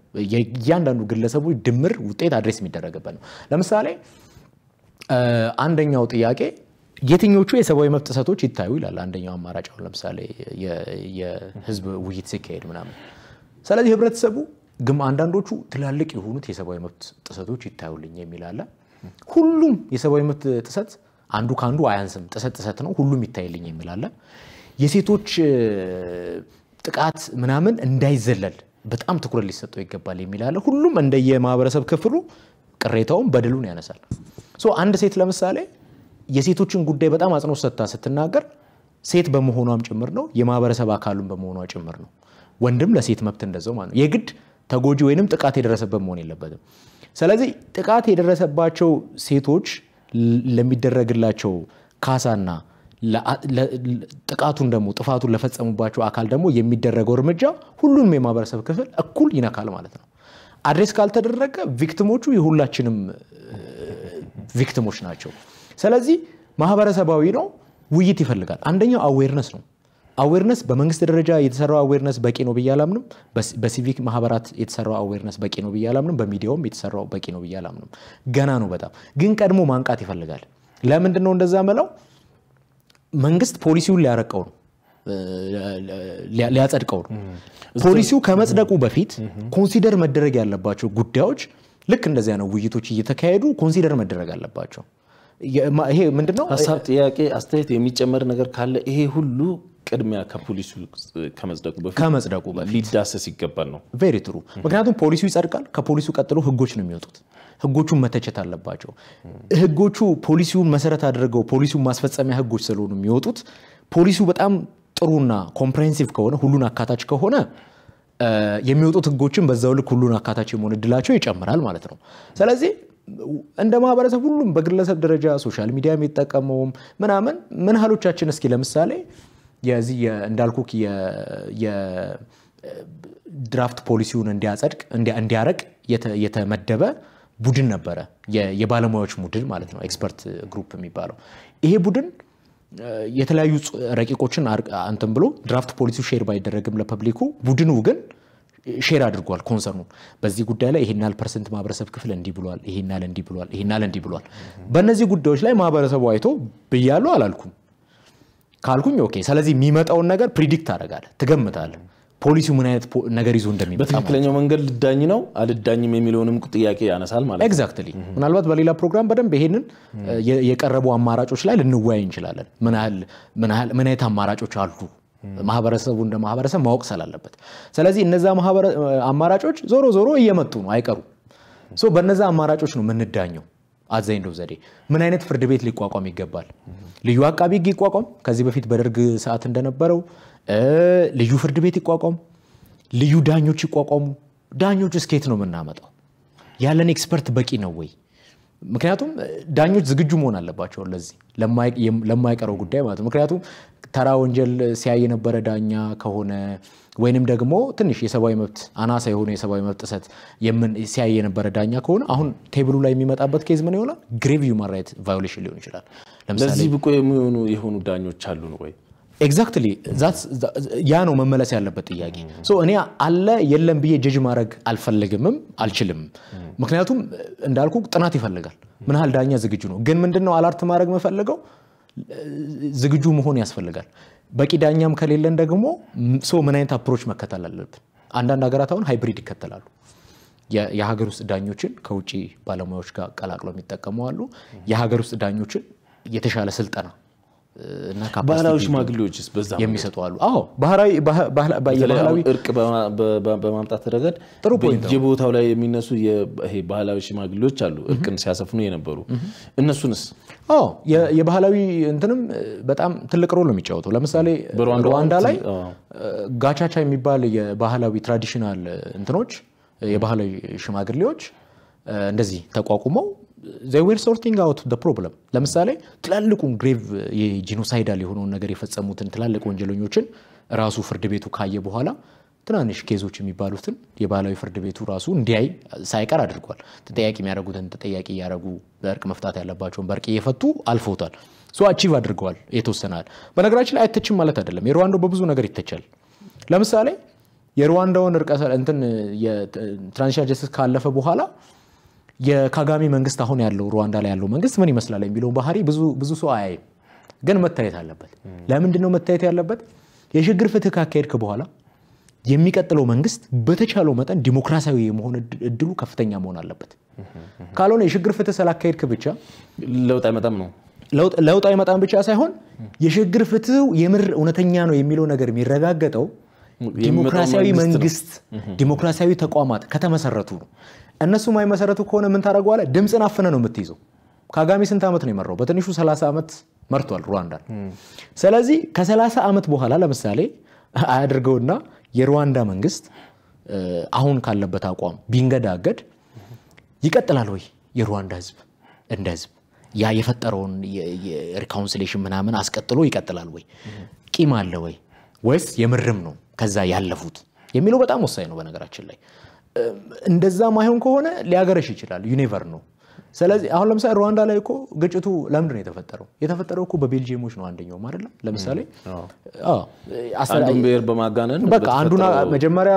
እያንዳንዱ ግለሰቦች ድምር ውጤት አድሬስ የሚደረግበት ነው። ለምሳሌ አንደኛው ጥያቄ የትኞቹ የሰብአዊ መብት ጥሰቶች ይታዩ ይላል። አንደኛው አማራጭ አሁን ለምሳሌ የህዝብ ውይይት ሲካሄድ ምናምን። ስለዚህ ህብረተሰቡ ግን አንዳንዶቹ ትላልቅ የሆኑት የሰብአዊ መብት ጥሰቶች ይታዩልኝ የሚል አለ። ሁሉም የሰብአዊ መብት ጥሰት አንዱ ከአንዱ አያንስም፣ ጥሰት ጥሰት ነው፣ ሁሉም ይታይልኝ የሚል አለ። የሴቶች ጥቃት ምናምን እንዳይዘለል በጣም ትኩረት ሊሰጠው ይገባል የሚላለ ሁሉም እንደየማህበረሰብ ክፍሉ ቅሬታውን በድሉን ያነሳል። አንድ ሴት ለምሳሌ የሴቶችን ጉዳይ በጣም አጽንኦት ሰጥታ ስትናገር ሴት በመሆኗም ጭምር ነው፣ የማህበረሰብ አካሉን በመሆኗ ጭምር ነው። ወንድም ለሴት መብት እንደዛው ማለት ነው። የግድ ተጎጂ ወይንም ጥቃት የደረሰበት መሆን የለበትም። ስለዚህ ጥቃት የደረሰባቸው ሴቶች ለሚደረግላቸው ካሳና ጥቃቱን ደግሞ ጥፋቱን ለፈጸሙባቸው አካል ደግሞ የሚደረገው እርምጃ ሁሉንም የማህበረሰብ ክፍል እኩል ይነካል ማለት ነው። አድሬስ ካልተደረገ ቪክቲሞቹ የሁላችንም ቪክቲሞች ናቸው። ስለዚህ ማህበረሰባዊ ነው፣ ውይይት ይፈልጋል። አንደኛው አዌርነስ ነው። አዌርነስ በመንግስት ደረጃ የተሰራው አዌርነስ በቂ ነው ብዬ አላምንም። በሲቪክ ማህበራት የተሰራው አዌርነስ በቂ ነው ብዬ አላምንም። በሚዲያውም የተሰራው በቂ ነው ብዬ አላምንም። ገና ነው በጣም ግን ቀድሞ ማንቃት ይፈልጋል። ለምንድን ነው እንደዛ መለው? መንግስት ፖሊሲውን ሊያረቀው ነው ሊያጸድቀው ነው። ፖሊሲው ከመጽደቁ በፊት ኮንሲደር መደረግ ያለባቸው ጉዳዮች ልክ እንደዚያ ነው። ውይይቶች እየተካሄዱ ኮንሲደር መደረግ አለባቸው። ይሄ ምንድነው ሀሳብ፣ ጥያቄ፣ አስተያየት የሚጨመር ነገር ካለ ይሄ ሁሉ ቅድሚያ ከፖሊሱ ከመጽደቁ በፊት ሊዳሰስ ይገባል ነው። ቬሪ ትሩ። ምክንያቱም ፖሊሱ ይጸድቃል፣ ከፖሊሱ ቀጥሎ ህጎች ነው የሚወጡት። ህጎቹን መተቸት አለባቸው። ህጎቹ ፖሊሲውን መሰረት አድርገው ፖሊሲውን ማስፈጸሚያ ህጎች ስለሆኑ የሚወጡት ፖሊሱ በጣም ጥሩና ኮምፕሬሄንሲቭ ከሆነ ሁሉን አካታች ከሆነ የሚወጡት ህጎችን በዛው ልክ ሁሉን አካታች የመሆን እድላቸው ይጨምራል ማለት ነው። ስለዚህ እንደ ማህበረሰብ ሁሉም በግለሰብ ደረጃ ሶሻል ሚዲያ የሚጠቀመውም ምናምን ምን ያህሎቻችን እስኪ ለምሳሌ የዚህ እንዳልኩክ የድራፍት ፖሊሲውን እንዲያጸድቅ እንዲያረቅ የተመደበ ቡድን ነበረ። የባለሙያዎች ቡድን ማለት ነው፣ ኤክስፐርት ግሩፕ የሚባለው ይሄ ቡድን የተለያዩ ረቂቆችን አንትን ብሎ ድራፍት ፖሊሲው ሼር ባይደረግም ለፐብሊኩ ቡድኑ ግን ሼር አድርጓል ኮንሰርኑ በዚህ ጉዳይ ላይ ይሄናል ፐርሰንት ማህበረሰብ ክፍል እንዲህ ብሏል፣ ይሄናል ያህል እንዲህ ብሏል፣ ይሄናል ያህል እንዲህ ብሏል። በእነዚህ ጉዳዮች ላይ ማህበረሰቡ አይቶ ብያሉ አላልኩም ካልኩኝ ኦኬ። ስለዚህ የሚመጣውን ነገር ፕሪዲክት አደርጋለ ትገምታለ ፖሊሲው ምን አይነት ነገር ይዞ እንደሚመጣ በትክክለኛው መንገድ ልዳኝ ነው አልዳኝም የሚለውንም ጥያቄ ያነሳል ማለት ነው። ኤግዛክትሊ። ምናልባት በሌላ ፕሮግራም በደንብ ይሄንን የቀረቡ አማራጮች ላይ ልንወያይ እንችላለን። ምን አይነት አማራጮች አሉ ማህበረሰቡ እንደ ማህበረሰብ ማወቅ ስላለበት። ስለዚህ እነዛ አማራጮች ዞሮ ዞሮ እየመጡ ነው አይቀሩ። በነዛ አማራጮች ነው የምንዳኘው። አት ዘ ዘዴ ምን አይነት ፍርድ ቤት ሊቋቋም ይገባል? ልዩ አቃቢ ህግ ይቋቋም፣ ከዚህ በፊት በደርግ ሰዓት እንደነበረው ልዩ ፍርድ ቤት ይቋቋም፣ ልዩ ዳኞች ይቋቋሙ። ዳኞች እስኬት ነው የምናመጣው? ያለን ኤክስፐርት በቂ ነው ወይ? ምክንያቱም ዳኞች ዝግጁ መሆን አለባቸው ለዚህ ለማይቀረው ጉዳይ ማለት ነው። ምክንያቱም ተራ ወንጀል ሲያይ የነበረ ዳኛ ከሆነ ወይንም ደግሞ ትንሽ የሰብአዊ መብት አናሳ የሆነ የሰብአዊ መብት ጥሰት ሲያይ የነበረ ዳኛ ከሆነ አሁን ቴብሉ ላይ የሚመጣበት ኬዝ ምን ይሆናል? ግሬቭ ሂውማን ራይት ቫዮሌሽን ሊሆን ይችላል። ለዚህ ብቁ የሚሆኑ የሆኑ ዳኞች አሉን ወይ? ኤግዛክትሊ ያ ነው መመለስ ያለበት ጥያቄ። እኔ አለ የለም ብዬ ጀጅ ማድረግ አልፈልግምም አልችልም። ምክንያቱም እንዳልኩ ጥናት ይፈልጋል። ምን ያህል ዳኛ ዝግጁ ነው? ግን ምንድነው አላርት ማድረግ የምፈልገው ዝግጁ መሆን ያስፈልጋል። በቂ ዳኛም ከሌለን ደግሞ ሰው ምን አይነት አፕሮች መከተል አለብን? አንዳንድ ሀገራት አሁን ሃይብሪድ ይከተላሉ። የሀገር ውስጥ ዳኞችን ከውጭ ባለሙያዎች ጋር ቀላቅለው የሚጠቀሙ አሉ። የሀገር ውስጥ ዳኞችን የተሻለ ስልጠና ባህላዊ ሽማግሌዎችስ በዛ የሚሰጡ አሉ? አዎ ባህላዊ እርቅ በማምጣት ረገድ ጥሩ ቦታው ላይ የሚነሱ ባህላዊ ሽማግሌዎች አሉ፣ እርቅን ሲያሰፍኑ የነበሩ እነሱንስ? አዎ የባህላዊ እንትንም በጣም ትልቅ ሮል ነው የሚጫወተው። ለምሳሌ ሩዋንዳ ላይ ጋቻቻ የሚባል የባህላዊ ትራዲሽናል እንትኖች የባህላዊ ሽማግሌዎች እንደዚህ ተቋቁመው ዜዌር ሶርቲንግ አውት ደ ፕሮብለም። ለምሳሌ ትላልቁን ግሬቭ የጂኖሳይዳል የሆነውን ነገር የፈጸሙትን ትላልቅ ወንጀለኞችን ራሱ ፍርድ ቤቱ ካየ በኋላ ትናንሽ ኬዞች የሚባሉትን የባህላዊ ፍርድ ቤቱ ራሱ እንዲያይ ሳይቀር አድርጓል። ተጠያቂ የሚያደርጉትን ተጠያቂ እያደረጉ በእርቅ መፍታት ያለባቸውን በእርቅ እየፈቱ አልፈውታል። ሶ አቺቭ አድርገዋል የተወሰናል። በነገራችን ላይ አይተችም ማለት አይደለም። የሩዋንዶ በብዙ ነገር ይተቻል። ለምሳሌ የሩዋንዳውን እርቀ እንትን የትራንዚሽናል ጀስቲስ ካለፈ በኋላ የካጋሚ መንግስት አሁን ያለው ሩዋንዳ ላይ ያለው መንግስት ምን ይመስላል የሚለውን ባህሪ ብዙ ብዙ ሰው አያይም፣ ግን መታየት አለበት። ለምንድን ነው መታየት ያለበት? የሽግግር ፍትህ ካካሄድክ በኋላ የሚቀጥለው መንግስት በተቻለው መጠን ዲሞክራሲያዊ የመሆን እድሉ ከፍተኛ መሆን አለበት። ካልሆነ የሽግግር ፍትህ ስላካሄድክ ብቻ ለውጥ አይመጣም ነው ለውጥ አይመጣም ብቻ ሳይሆን የሽግግር ፍትህ የምር እውነተኛ ነው የሚለው ነገር የሚረጋገጠው ዲሞክራሲያዊ መንግስት ዲሞክራሲያዊ ተቋማት ከተመሰረቱ ነው። እነሱ የማይመሰረቱ ከሆነ ምን ታደርገዋለ? ድምፅን አፍነ ነው የምትይዘው። ካጋሜ ስንት ዓመት ነው የመራው? በትንሹ 30 ዓመት መርቷል ሩዋንዳን። ስለዚህ ከ30 ዓመት በኋላ ለምሳሌ አያድርገውና የሩዋንዳ መንግስት አሁን ካለበት አቋም ቢንገዳገድ ይቀጥላል ወይ የሩዋንዳ ህዝብ እንደ ህዝብ ያ የፈጠረውን ሪካውንስሌሽን ምናምን አስቀጥሎ ይቀጥላል ወይ? ቂም አለ ወይ? ወይስ የምርም ነው ከዛ ያለፉት የሚለው በጣም ወሳኝ ነው በነገራችን ላይ እንደዛ ማይሆን ከሆነ ሊያገረሽ ይችላል። ዩኒቨር ነው። ስለዚህ አሁን ለምሳሌ ሩዋንዳ ላይ እኮ ግጭቱ ለምንድን ነው የተፈጠረው? የተፈጠረው እኮ በቤልጅየሞች ነው አንደኛውም አይደለም። ለምሳሌ አንዱን ብሔር በማጋነን በቃ አንዱን መጀመሪያ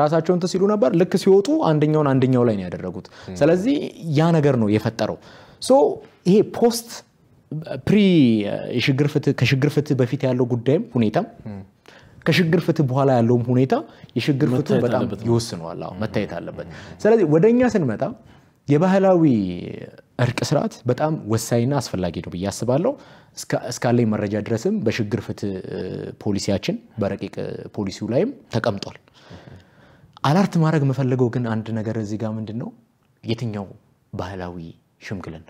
ራሳቸውን እንትን ሲሉ ነበር። ልክ ሲወጡ አንደኛውን አንደኛው ላይ ነው ያደረጉት። ስለዚህ ያ ነገር ነው የፈጠረው። ሶ ይሄ ፖስት ፕሪ ከሽግር ፍትህ በፊት ያለው ጉዳይም ሁኔታም ከሽግግር ፍትህ በኋላ ያለውም ሁኔታ የሽግግር ፍትህ በጣም ይወስነዋል፣ መታየት አለበት። ስለዚህ ወደ እኛ ስንመጣ የባህላዊ እርቅ ስርዓት በጣም ወሳኝና አስፈላጊ ነው ብዬ አስባለሁ። እስካለኝ መረጃ ድረስም በሽግግር ፍትህ ፖሊሲያችን በረቂቅ ፖሊሲው ላይም ተቀምጧል። አላርት ማድረግ የምፈልገው ግን አንድ ነገር እዚህ ጋር ምንድን ነው፣ የትኛው ባህላዊ ሽምግልና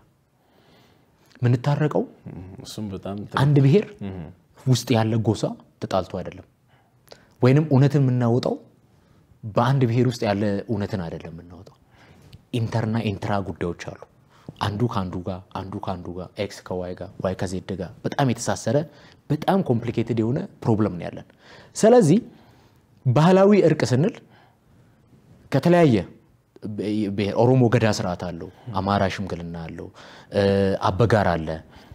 የምንታረቀው አንድ ብሔር ውስጥ ያለ ጎሳ ተጣልቶ አይደለም። ወይንም እውነትን የምናወጣው በአንድ ብሔር ውስጥ ያለ እውነትን አይደለም የምናወጣው። ኢንተርና ኢንትራ ጉዳዮች አሉ። አንዱ ከአንዱ ጋር፣ አንዱ ከአንዱ ጋር፣ ኤክስ ከዋይ ጋር፣ ዋይ ከዜድ ጋር በጣም የተሳሰረ በጣም ኮምፕሊኬትድ የሆነ ፕሮብለም ነው ያለን። ስለዚህ ባህላዊ እርቅ ስንል ከተለያየ ኦሮሞ ገዳ ስርዓት አለው፣ አማራ ሽምግልና አለው፣ አበጋር አለ።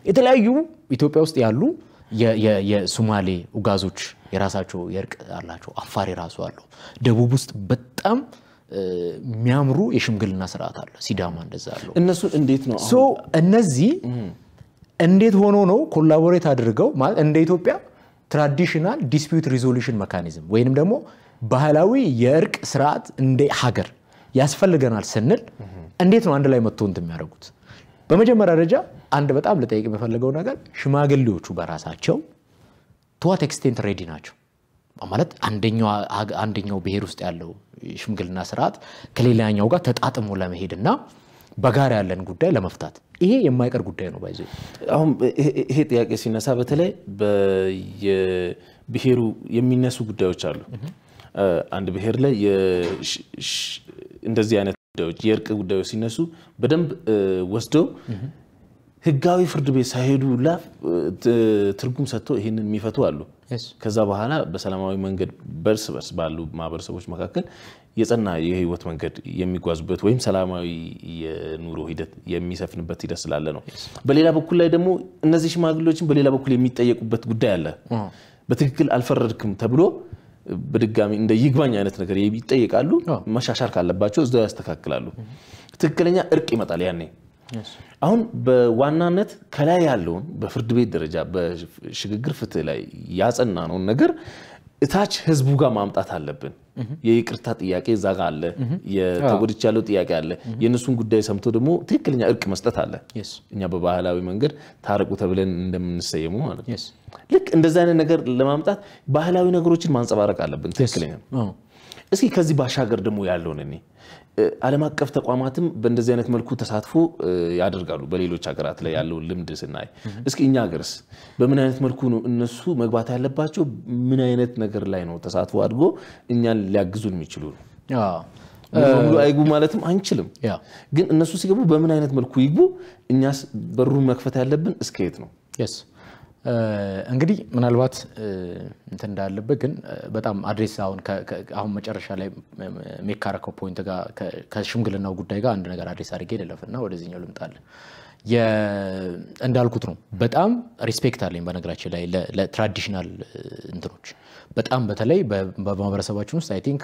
የተለያዩ ኢትዮጵያ ውስጥ ያሉ የሱማሌ ኡጋዞች የራሳቸው የእርቅ አላቸው። አፋር የራሱ አለው። ደቡብ ውስጥ በጣም የሚያምሩ የሽምግልና ስርዓት አለ። ሲዳማ እንደዛ አለው። እነሱ እንዴት ነው እነዚህ እንዴት ሆኖ ነው ኮላቦሬት አድርገው ማለት እንደ ኢትዮጵያ ትራዲሽናል ዲስፒዩት ሪዞሉሽን መካኒዝም ወይንም ደግሞ ባህላዊ የእርቅ ስርዓት እንደ ሀገር ያስፈልገናል ስንል እንዴት ነው አንድ ላይ መጥቶ እንትን የሚያደርጉት? በመጀመሪያ ደረጃ አንድ በጣም ልጠይቅ የምፈልገው ነገር ሽማግሌዎቹ በራሳቸው ቱዋት ኤክስቴንት ሬዲ ናቸው ማለት አንደኛው ብሔር ውስጥ ያለው ሽምግልና ስርዓት ከሌላኛው ጋር ተጣጥሞ ለመሄድና በጋር ያለን ጉዳይ ለመፍታት ይሄ የማይቀር ጉዳይ ነው። ባይዘ አሁን ይሄ ጥያቄ ሲነሳ በተለይ በየብሔሩ የሚነሱ ጉዳዮች አሉ። አንድ ብሔር ላይ እንደዚህ አይነት ጉዳዮች የእርቅ ጉዳዮች ሲነሱ በደንብ ወስደው ህጋዊ ፍርድ ቤት ሳይሄዱ ላ ትርጉም ሰጥተው ይህንን የሚፈቱ አሉ። ከዛ በኋላ በሰላማዊ መንገድ በርስ በርስ ባሉ ማህበረሰቦች መካከል የጸና የህይወት መንገድ የሚጓዙበት ወይም ሰላማዊ የኑሮ ሂደት የሚሰፍንበት ሂደት ስላለ ነው። በሌላ በኩል ላይ ደግሞ እነዚህ ሽማግሌዎችን በሌላ በኩል የሚጠየቁበት ጉዳይ አለ። በትክክል አልፈረድክም ተብሎ በድጋሚ እንደ ይግባኝ አይነት ነገር ይጠይቃሉ መሻሻል ካለባቸው እዛው ያስተካክላሉ። ትክክለኛ እርቅ ይመጣል ያኔ። አሁን በዋናነት ከላይ ያለውን በፍርድ ቤት ደረጃ በሽግግር ፍትህ ላይ ያጸናነውን ነገር እታች ህዝቡ ጋር ማምጣት አለብን። የይቅርታ ጥያቄ እዛ ጋ አለ፣ የተጎድች ያለው ጥያቄ አለ። የእነሱን ጉዳይ ሰምቶ ደግሞ ትክክለኛ እርቅ መስጠት አለ። እኛ በባህላዊ መንገድ ታረቁ ተብለን እንደምንሰየሙ ማለት ነው። ልክ እንደዚ አይነት ነገር ለማምጣት ባህላዊ ነገሮችን ማንጸባረቅ አለብን። ትክክለኛ እስኪ ከዚህ ባሻገር ደግሞ ያለውን እኔ ዓለም አቀፍ ተቋማትም በእንደዚህ አይነት መልኩ ተሳትፎ ያደርጋሉ። በሌሎች ሀገራት ላይ ያለውን ልምድ ስናይ፣ እስኪ እኛ ሀገርስ በምን አይነት መልኩ ነው እነሱ መግባት ያለባቸው? ምን አይነት ነገር ላይ ነው ተሳትፎ አድጎ እኛን ሊያግዙን የሚችሉ ነው? ሙሉ አይግቡ ማለትም አንችልም፣ ግን እነሱ ሲገቡ በምን አይነት መልኩ ይግቡ? እኛስ በሩን መክፈት ያለብን እስከየት ነው? እንግዲህ ምናልባት እንትን እንዳለበት ግን በጣም አድሬስ አሁን አሁን መጨረሻ ላይ የሚካረከው ፖይንት ጋር ከሽምግልናው ጉዳይ ጋር አንድ ነገር አድሬስ አድርጌ ልለፍና ወደዚህኛው ልምጣለ። እንዳልኩት ነው በጣም ሪስፔክት አለኝ በነገራችን ላይ ለትራዲሽናል እንትኖች በጣም በተለይ በማህበረሰባችን ውስጥ አይ ቲንክ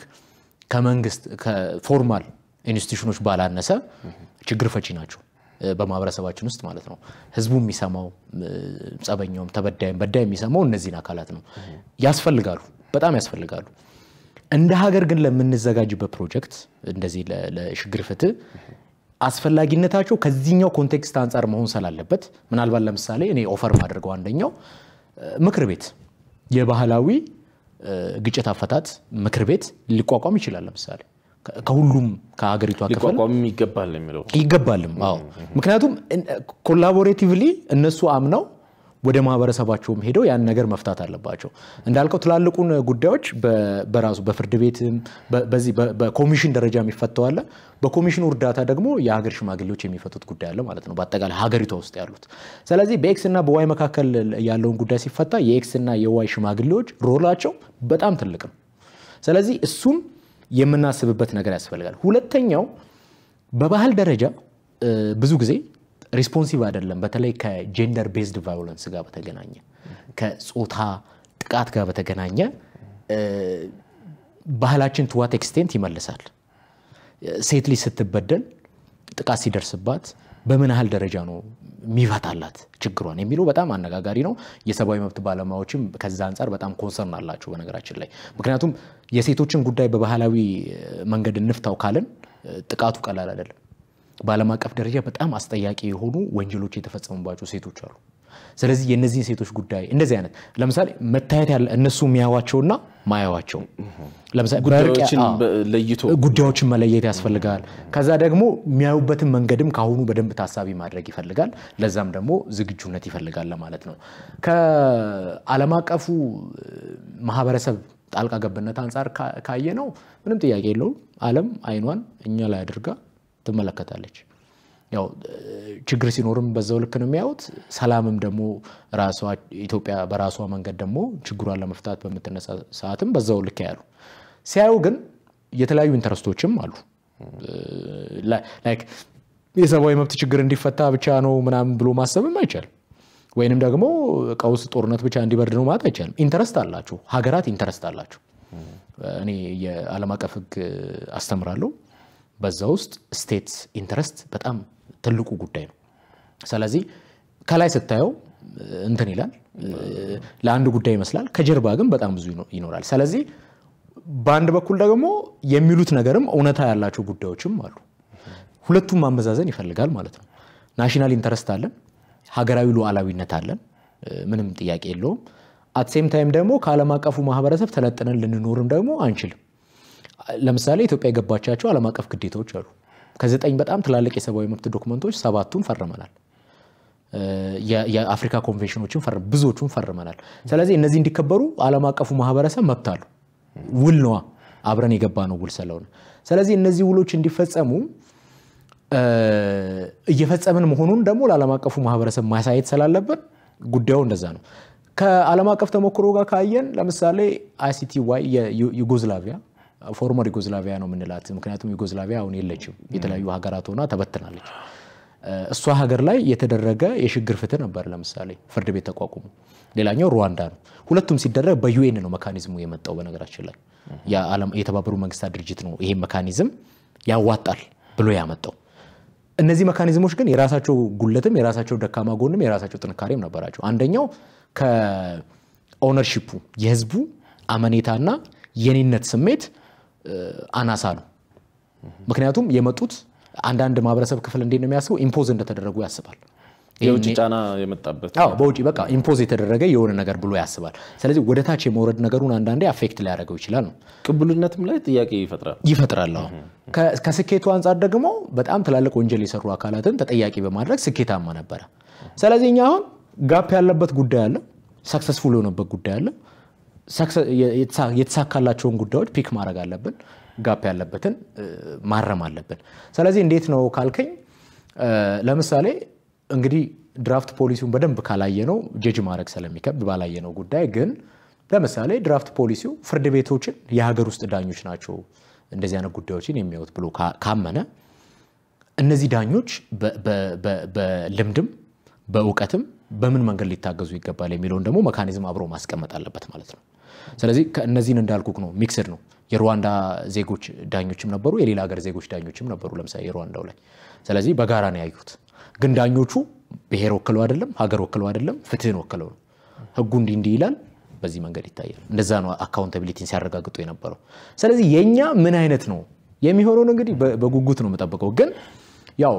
ከመንግስት ከፎርማል ኢንስቲቱሽኖች ባላነሰ ችግር ፈቺ ናቸው። በማህበረሰባችን ውስጥ ማለት ነው። ህዝቡ የሚሰማው ጸበኛውም፣ ተበዳይም፣ በዳይ የሚሰማው እነዚህን አካላት ነው። ያስፈልጋሉ፣ በጣም ያስፈልጋሉ። እንደ ሀገር ግን ለምንዘጋጅበት ፕሮጀክት እንደዚህ ለሽግግር ፍትህ አስፈላጊነታቸው ከዚህኛው ኮንቴክስት አንጻር መሆን ስላለበት ምናልባት ለምሳሌ እኔ ኦፈር ማድርገው አንደኛው ምክር ቤት የባህላዊ ግጭት አፈታት ምክር ቤት ሊቋቋም ይችላል ለምሳሌ ከሁሉም ከሀገሪቷ ክፍል ይገባልም። አዎ ምክንያቱም ኮላቦሬቲቭሊ እነሱ አምነው ወደ ማህበረሰባቸውም ሄደው ያን ነገር መፍታት አለባቸው። እንዳልከው ትላልቁን ጉዳዮች በራሱ በፍርድ ቤትም በዚህ በኮሚሽን ደረጃ የሚፈተው አለ። በኮሚሽኑ እርዳታ ደግሞ የሀገር ሽማግሌዎች የሚፈቱት ጉዳይ አለ ማለት ነው፣ በአጠቃላይ ሀገሪቷ ውስጥ ያሉት። ስለዚህ በኤክስ እና በዋይ መካከል ያለውን ጉዳይ ሲፈታ የኤክስ እና የዋይ ሽማግሌዎች ሮላቸው በጣም ትልቅ ነው። ስለዚህ እሱም የምናስብበት ነገር ያስፈልጋል። ሁለተኛው በባህል ደረጃ ብዙ ጊዜ ሪስፖንሲቭ አይደለም። በተለይ ከጀንደር ቤዝድ ቫዮለንስ ጋር በተገናኘ ከጾታ ጥቃት ጋር በተገናኘ ባህላችን ትዋት ኤክስቴንት ይመልሳል። ሴት ልጅ ስትበደል ጥቃት ሲደርስባት በምን ያህል ደረጃ ነው የሚፈታላት ችግሯን የሚለው በጣም አነጋጋሪ ነው። የሰብአዊ መብት ባለሙያዎችም ከዛ አንጻር በጣም ኮንሰርን አላቸው በነገራችን ላይ ምክንያቱም የሴቶችን ጉዳይ በባህላዊ መንገድ እንፍታው ካልን ጥቃቱ ቀላል አይደለም። በዓለም አቀፍ ደረጃ በጣም አስጠያቂ የሆኑ ወንጀሎች የተፈጸሙባቸው ሴቶች አሉ። ስለዚህ የእነዚህን ሴቶች ጉዳይ እንደዚህ አይነት ለምሳሌ መታየት ያለ እነሱ የሚያዋቸውና ማያዋቸው ጉዳዮችን መለየት ያስፈልጋል። ከዛ ደግሞ የሚያዩበትን መንገድም ከአሁኑ በደንብ ታሳቢ ማድረግ ይፈልጋል። ለዛም ደግሞ ዝግጁነት ይፈልጋል ለማለት ነው። ከዓለም አቀፉ ማህበረሰብ ጣልቃ ገብነት አንጻር ካየ ነው ምንም ጥያቄ የለውም። ዓለም አይኗን እኛ ላይ አድርጋ ትመለከታለች። ያው ችግር ሲኖርም በዛው ልክ ነው የሚያዩት። ሰላምም ደግሞ ኢትዮጵያ በራሷ መንገድ ደግሞ ችግሯን ለመፍታት በምትነሳ ሰዓትም በዛው ልክ ያሉ ሲያዩ ግን የተለያዩ ኢንተረስቶችም አሉ። ላይክ የሰብአዊ መብት ችግር እንዲፈታ ብቻ ነው ምናምን ብሎ ማሰብም አይቻልም። ወይንም ደግሞ ቀውስ፣ ጦርነት ብቻ እንዲበርድ ነው ማለት አይቻልም። ኢንተረስት አላቸው ሀገራት፣ ኢንተረስት አላቸው። እኔ የዓለም አቀፍ ህግ አስተምራለሁ። በዛ ውስጥ ስቴት ኢንተረስት በጣም ትልቁ ጉዳይ ነው። ስለዚህ ከላይ ስታየው እንትን ይላል ለአንድ ጉዳይ ይመስላል፣ ከጀርባ ግን በጣም ብዙ ይኖራል። ስለዚህ በአንድ በኩል ደግሞ የሚሉት ነገርም እውነታ ያላቸው ጉዳዮችም አሉ። ሁለቱም ማመዛዘን ይፈልጋል ማለት ነው። ናሽናል ኢንተረስት አለን ሀገራዊ ሉዓላዊነት አለን፣ ምንም ጥያቄ የለውም። አትሴም ታይም ደግሞ ከዓለም አቀፉ ማህበረሰብ ተለጥነን ልንኖርም ደግሞ አንችልም። ለምሳሌ ኢትዮጵያ የገባቻቸው ዓለም አቀፍ ግዴታዎች አሉ። ከዘጠኝ በጣም ትላልቅ የሰብአዊ መብት ዶክመንቶች ሰባቱን ፈርመናል። የአፍሪካ ኮንቬንሽኖችን ብዙዎቹን ፈርመናል። ስለዚህ እነዚህ እንዲከበሩ ዓለም አቀፉ ማህበረሰብ መብት አሉ። ውል ነዋ አብረን የገባ ነው ውል ስለሆነ። ስለዚህ እነዚህ ውሎች እንዲፈጸሙ እየፈጸምን መሆኑን ደግሞ ለዓለም አቀፉ ማህበረሰብ ማሳየት ስላለብን ጉዳዩ እንደዛ ነው። ከዓለም አቀፍ ተሞክሮ ጋር ካየን ለምሳሌ አይሲቲ ዋይ ዩጎዝላቪያ ፎርመር ዩጎዝላቪያ ነው የምንላት። ምክንያቱም ዩጎዝላቪያ አሁን የለችም፣ የተለያዩ ሀገራት ሆና ተበትናለች። እሷ ሀገር ላይ የተደረገ የሽግግር ፍትህ ነበር። ለምሳሌ ፍርድ ቤት ተቋቁሞ፣ ሌላኛው ሩዋንዳ ነው። ሁለቱም ሲደረግ በዩኤን ነው መካኒዝሙ የመጣው። በነገራችን ላይ የተባበሩ መንግስታት ድርጅት ነው ይሄ መካኒዝም ያዋጣል ብሎ ያመጣው። እነዚህ መካኒዝሞች ግን የራሳቸው ጉለትም የራሳቸው ደካማ ጎንም የራሳቸው ጥንካሬም ነበራቸው። አንደኛው ከኦነርሺፑ የህዝቡ አመኔታና የኔነት ስሜት አናሳ ነው። ምክንያቱም የመጡት አንዳንድ ማህበረሰብ ክፍል እንዴት ነው የሚያስበው? ኢምፖዝ እንደተደረጉ ያስባል። የውጭ ጫና የመጣበት አዎ፣ በውጭ በቃ ኢምፖዝ የተደረገ የሆነ ነገር ብሎ ያስባል። ስለዚህ ወደ ታች የመውረድ ነገሩን አንዳንዴ አፌክት ሊያደርገው ይችላል ነው ቅቡልነትም ላይ ጥያቄ ይፈጥራል ይፈጥራል። አዎ ከስኬቱ አንጻር ደግሞ በጣም ትላልቅ ወንጀል የሰሩ አካላትን ተጠያቂ በማድረግ ስኬታማ ነበረ። ስለዚህ እኛ አሁን ጋፕ ያለበት ጉዳይ አለ፣ ሰክሰስፉል የሆነበት ጉዳይ አለ። የተሳካላቸውን ጉዳዮች ፒክ ማድረግ አለብን፣ ጋፕ ያለበትን ማረም አለብን። ስለዚህ እንዴት ነው ካልከኝ ለምሳሌ እንግዲህ ድራፍት ፖሊሲውን በደንብ ካላየ ነው ጀጅ ማድረግ ስለሚከብድ ባላየ ነው ጉዳይ ግን ለምሳሌ ድራፍት ፖሊሲው ፍርድ ቤቶችን የሀገር ውስጥ ዳኞች ናቸው እንደዚህ አይነት ጉዳዮችን የሚያዩት ብሎ ካመነ እነዚህ ዳኞች በልምድም በእውቀትም በምን መንገድ ሊታገዙ ይገባል የሚለውን ደግሞ መካኒዝም አብሮ ማስቀመጥ አለበት ማለት ነው። ስለዚህ ከእነዚህን እንዳልኩክ ነው ሚክስድ ነው። የሩዋንዳ ዜጎች ዳኞችም ነበሩ፣ የሌላ ሀገር ዜጎች ዳኞችም ነበሩ። ለምሳሌ የሩዋንዳው ላይ ስለዚህ በጋራ ነው ያዩት። ግን ዳኞቹ ብሔር ወክለው አይደለም፣ ሀገር ወክለው አይደለም፣ ፍትህን ወክለው ነው። ህጉ እንዲህ እንዲህ ይላል፣ በዚህ መንገድ ይታያል። እንደዛ ነው አካውንታቢሊቲን ሲያረጋግጡ የነበረው። ስለዚህ የእኛ ምን አይነት ነው የሚሆነውን እንግዲህ በጉጉት ነው የምጠብቀው። ግን ያው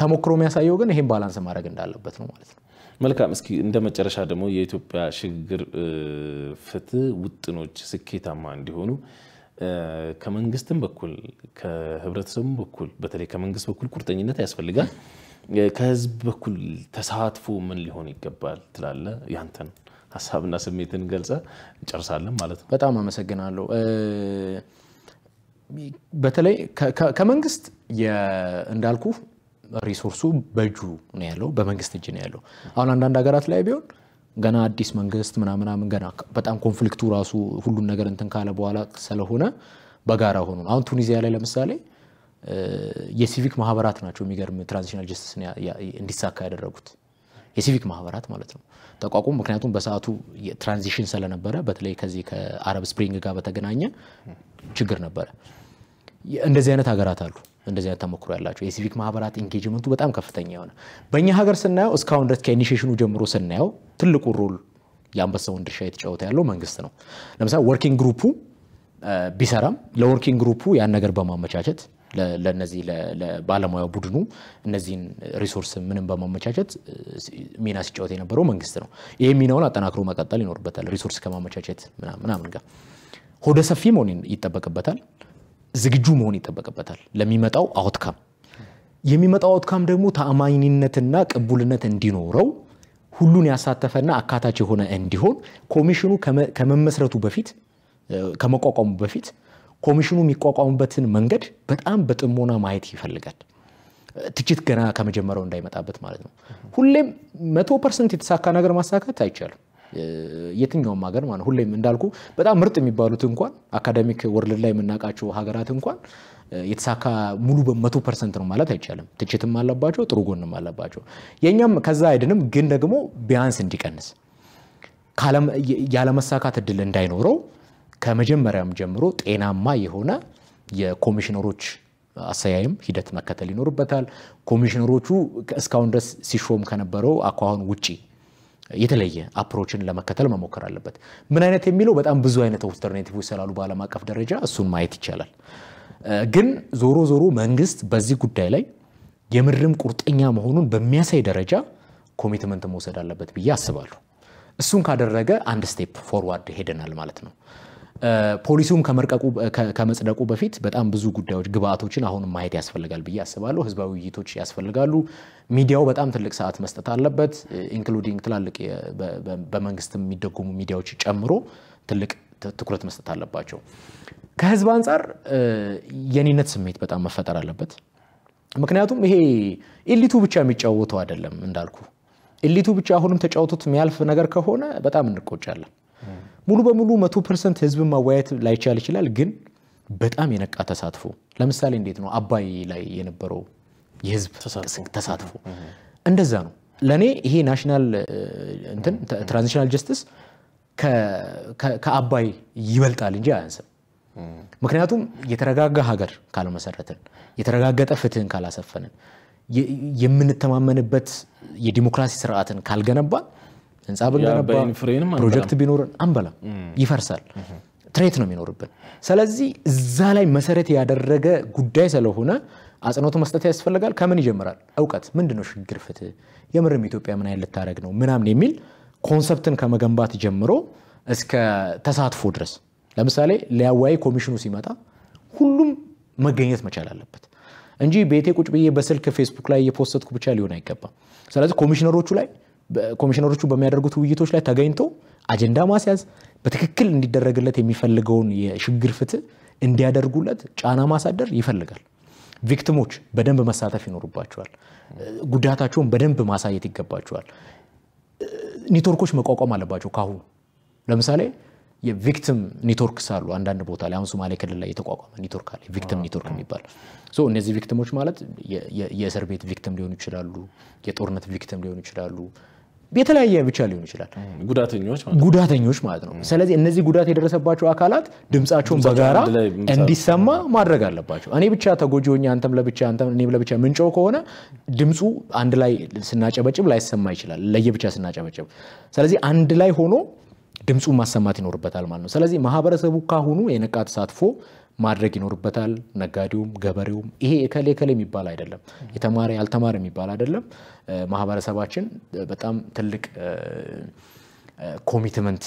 ተሞክሮ የሚያሳየው ግን ይሄን ባላንስ ማድረግ እንዳለበት ነው ማለት ነው። መልካም። እስኪ እንደ መጨረሻ ደግሞ የኢትዮጵያ ሽግግር ፍትህ ውጥኖች ስኬታማ እንዲሆኑ ከመንግስትም በኩል ከህብረተሰቡም በኩል በተለይ ከመንግስት በኩል ቁርጠኝነት ያስፈልጋል። ከህዝብ በኩል ተሳትፎ ምን ሊሆን ይገባል ትላለ ያንተን ሀሳብና ስሜትን ገልጸ እንጨርሳለን ማለት ነው። በጣም አመሰግናለሁ። በተለይ ከመንግስት እንዳልኩ ሪሶርሱ በእጁ ነው ያለው፣ በመንግስት እጅ ነው ያለው። አሁን አንዳንድ ሀገራት ላይ ቢሆን ገና አዲስ መንግስት ምናምናምን ገና በጣም ኮንፍሊክቱ ራሱ ሁሉን ነገር እንትን ካለ በኋላ ስለሆነ በጋራ ሆኑ። አሁን ቱኒዚያ ላይ ለምሳሌ የሲቪክ ማህበራት ናቸው የሚገርም ትራንዚሽናል ጀስቲስ እንዲሳካ ያደረጉት የሲቪክ ማህበራት ማለት ነው ተቋቁም ምክንያቱም በሰዓቱ ትራንዚሽን ስለነበረ በተለይ ከዚህ ከአረብ ስፕሪንግ ጋር በተገናኘ ችግር ነበረ። እንደዚህ አይነት ሀገራት አሉ፣ እንደዚህ አይነት ተሞክሮ ያላቸው የሲቪክ ማህበራት ኢንጌጅመንቱ በጣም ከፍተኛ የሆነ በእኛ ሀገር ስናየው እስካሁን ድረስ ከኢኒሽሽኑ ጀምሮ ስናየው ትልቁ ሮል የአንበሳውን ድርሻ የተጫወተ ያለው መንግስት ነው። ለምሳሌ ወርኪንግ ግሩፑ ቢሰራም ለወርኪንግ ግሩፑ ያን ነገር በማመቻቸት ለነዚህ ለባለሙያ ቡድኑ እነዚህን ሪሶርስ ምንም በማመቻቸት ሚና ሲጫወት የነበረው መንግስት ነው። ይህ ሚናውን አጠናክሮ መቀጠል ይኖርበታል። ሪሶርስ ከማመቻቸት ምናምን ጋር ሆደ ሰፊ መሆን ይጠበቅበታል። ዝግጁ መሆን ይጠበቅበታል ለሚመጣው አውትካም። የሚመጣው አውትካም ደግሞ ተአማኝነትና ቅቡልነት እንዲኖረው ሁሉን ያሳተፈና አካታች የሆነ እንዲሆን ኮሚሽኑ ከመመስረቱ በፊት ከመቋቋሙ በፊት ኮሚሽኑ የሚቋቋሙበትን መንገድ በጣም በጥሞና ማየት ይፈልጋል። ትችት ገና ከመጀመሪያው እንዳይመጣበት ማለት ነው። ሁሌም መቶ ፐርሰንት የተሳካ ነገር ማሳካት አይቻልም። የትኛውም ሀገር ማለት ሁሌም እንዳልኩ በጣም ምርጥ የሚባሉት እንኳን አካዳሚክ ወርልድ ላይ የምናውቃቸው ሀገራት እንኳን የተሳካ ሙሉ በመቶ ፐርሰንት ነው ማለት አይቻልም። ትችትም አለባቸው፣ ጥሩ ጎንም አለባቸው። የእኛም ከዛ አይድንም፣ ግን ደግሞ ቢያንስ እንዲቀንስ ያለመሳካት እድል እንዳይኖረው ከመጀመሪያም ጀምሮ ጤናማ የሆነ የኮሚሽነሮች አሰያይም ሂደት መከተል ይኖርበታል። ኮሚሽነሮቹ እስካሁን ድረስ ሲሾም ከነበረው አኳኋን ውጪ የተለየ አፕሮችን ለመከተል መሞከር አለበት። ምን አይነት የሚለው በጣም ብዙ አይነት ኦልተርኔቲቭ ስላሉ በዓለም አቀፍ ደረጃ እሱን ማየት ይቻላል። ግን ዞሮ ዞሮ መንግስት በዚህ ጉዳይ ላይ የምድርም ቁርጠኛ መሆኑን በሚያሳይ ደረጃ ኮሚትመንት መውሰድ አለበት ብዬ አስባለሁ። እሱን ካደረገ አንድ ስቴፕ ፎርዋርድ ሄደናል ማለት ነው። ፖሊሲውም ከመጽደቁ በፊት በጣም ብዙ ጉዳዮች ግብአቶችን አሁንም ማየት ያስፈልጋል ብዬ አስባለሁ። ህዝባዊ ውይይቶች ያስፈልጋሉ። ሚዲያው በጣም ትልቅ ሰዓት መስጠት አለበት። ኢንክሉዲንግ ትላልቅ በመንግስት የሚደጎሙ ሚዲያዎች ጨምሮ ትልቅ ትኩረት መስጠት አለባቸው። ከህዝብ አንጻር የኔነት ስሜት በጣም መፈጠር አለበት። ምክንያቱም ይሄ ኤሊቱ ብቻ የሚጫወተው አይደለም እንዳልኩ ኤሊቱ ብቻ አሁንም ተጫውቶት የሚያልፍ ነገር ከሆነ በጣም እንቆጫለን። ሙሉ በሙሉ መቶ ፐርሰንት ህዝብን ማወያየት ላይቻል ይችላል፣ ግን በጣም የነቃ ተሳትፎ ለምሳሌ እንዴት ነው አባይ ላይ የነበረው የህዝብ ተሳትፎ እንደዛ ነው። ለእኔ ይሄ ናሽናል እንትን ትራንዚሽናል ጀስቲስ ከአባይ ይበልጣል እንጂ አያንስም። ምክንያቱም የተረጋጋ ሀገር ካልመሰረትን፣ የተረጋገጠ ፍትህን ካላሰፈንን፣ የምንተማመንበት የዲሞክራሲ ስርዓትን ካልገነባ ህንፃ ብንገነባ ፕሮጀክት ቢኖርን አንበላ ይፈርሳል። ትሬት ነው የሚኖርብን። ስለዚህ እዛ ላይ መሰረት ያደረገ ጉዳይ ስለሆነ አጽንኦት መስጠት ያስፈልጋል። ከምን ይጀምራል? እውቀት። ምንድን ነው ሽግግር ፍትህ? የምርም ኢትዮጵያ ምን ያህል ልታደርግ ነው ምናምን የሚል ኮንሰፕትን ከመገንባት ጀምሮ እስከ ተሳትፎ ድረስ ለምሳሌ ሊያዋይ ኮሚሽኑ ሲመጣ ሁሉም መገኘት መቻል አለበት እንጂ ቤቴ ቁጭ ብዬ በስልክ ፌስቡክ ላይ እየፖስተትኩ ብቻ ሊሆን አይገባም። ስለዚህ ኮሚሽነሮቹ ላይ ኮሚሽነሮቹ በሚያደርጉት ውይይቶች ላይ ተገኝቶ አጀንዳ ማስያዝ በትክክል እንዲደረግለት የሚፈልገውን የሽግግር ፍትህ እንዲያደርጉለት ጫና ማሳደር ይፈልጋል። ቪክቲሞች በደንብ መሳተፍ ይኖርባቸዋል። ጉዳታቸውን በደንብ ማሳየት ይገባቸዋል። ኔትወርኮች መቋቋም አለባቸው ካሁኑ። ለምሳሌ የቪክቲም ኔትወርክስ አሉ አንዳንድ ቦታ ላይ አሁን ሶማሌ ክልል ላይ የተቋቋመ ኔትወርክ አለ፣ ቪክቲም ኔትወርክ የሚባል እነዚህ ቪክቲሞች ማለት የእስር ቤት ቪክቲም ሊሆኑ ይችላሉ፣ የጦርነት ቪክቲም ሊሆኑ ይችላሉ፣ የተለያየ ብቻ ሊሆን ይችላል። ጉዳተኞች ማለት ነው። ስለዚህ እነዚህ ጉዳት የደረሰባቸው አካላት ድምፃቸውን በጋራ እንዲሰማ ማድረግ አለባቸው። እኔ ብቻ ተጎጂ ሆኜ አንተም ለብቻ እኔም ለብቻ ምንጮው ከሆነ ድምፁ አንድ ላይ ስናጨበጭብ ላይሰማ ይችላል፣ ለየብቻ ስናጨበጭብ። ስለዚህ አንድ ላይ ሆኖ ድምፁ ማሰማት ይኖርበታል ማለት ነው። ስለዚህ ማህበረሰቡ ካሁኑ የነቃ ተሳትፎ ማድረግ ይኖርበታል። ነጋዴውም ገበሬውም ይሄ የከሌ እከሌ የሚባል አይደለም፣ የተማረ ያልተማረ የሚባል አይደለም። ማህበረሰባችን በጣም ትልቅ ኮሚትመንት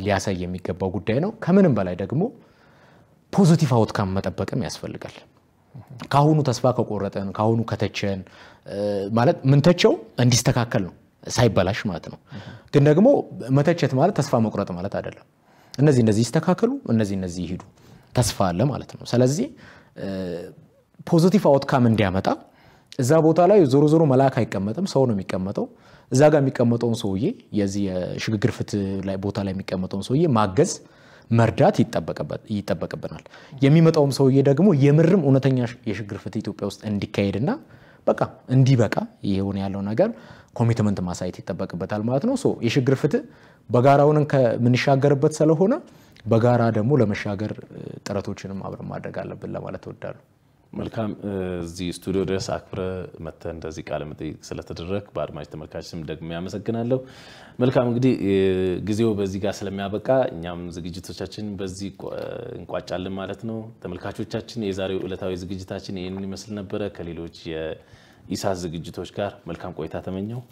ሊያሳይ የሚገባው ጉዳይ ነው። ከምንም በላይ ደግሞ ፖዚቲቭ አውትካም መጠበቅም ያስፈልጋል። ከአሁኑ ተስፋ ከቆረጠን ካሁኑ ከተቸን ማለት ምንተቸው እንዲስተካከል ነው ሳይበላሽ ማለት ነው። ግን ደግሞ መተቸት ማለት ተስፋ መቁረጥ ማለት አይደለም። እነዚህ እነዚህ ይስተካከሉ፣ እነዚህ እነዚህ ይሄዱ? ተስፋ አለ ማለት ነው። ስለዚህ ፖዚቲቭ አውትካም እንዲያመጣ እዛ ቦታ ላይ ዞሮ ዞሮ መልአክ አይቀመጥም፣ ሰው ነው የሚቀመጠው። እዛ ጋር የሚቀመጠውን ሰውዬ የዚህ የሽግግር ፍትህ ቦታ ላይ የሚቀመጠውን ሰውዬ ማገዝ መርዳት ይጠበቅብናል። የሚመጣውም ሰውዬ ደግሞ የምርም እውነተኛ የሽግግር ፍትህ ኢትዮጵያ ውስጥ እንዲካሄድና በቃ እንዲበቃ ይሆን ያለው ነገር ኮሚትመንት ማሳየት ይጠበቅበታል ማለት ነው። የሽግግር ፍትህ በጋራውን ከምንሻገርበት ስለሆነ በጋራ ደግሞ ለመሻገር ጥረቶችንም አብረ ማድረግ አለብን ለማለት እወዳለሁ። መልካም እዚህ ስቱዲዮ ድረስ አክብረ መተ እንደዚህ ቃለ መጠይቅ ስለተደረግ በአድማጭ ተመልካች ስም ደግሞ ያመሰግናለሁ። መልካም እንግዲህ ጊዜው በዚህ ጋር ስለሚያበቃ እኛም ዝግጅቶቻችን በዚህ እንቋጫለን ማለት ነው። ተመልካቾቻችን የዛሬው ዕለታዊ ዝግጅታችን ይህንን ይመስል ነበረ። ከሌሎች የኢሳት ዝግጅቶች ጋር መልካም ቆይታ ተመኘው።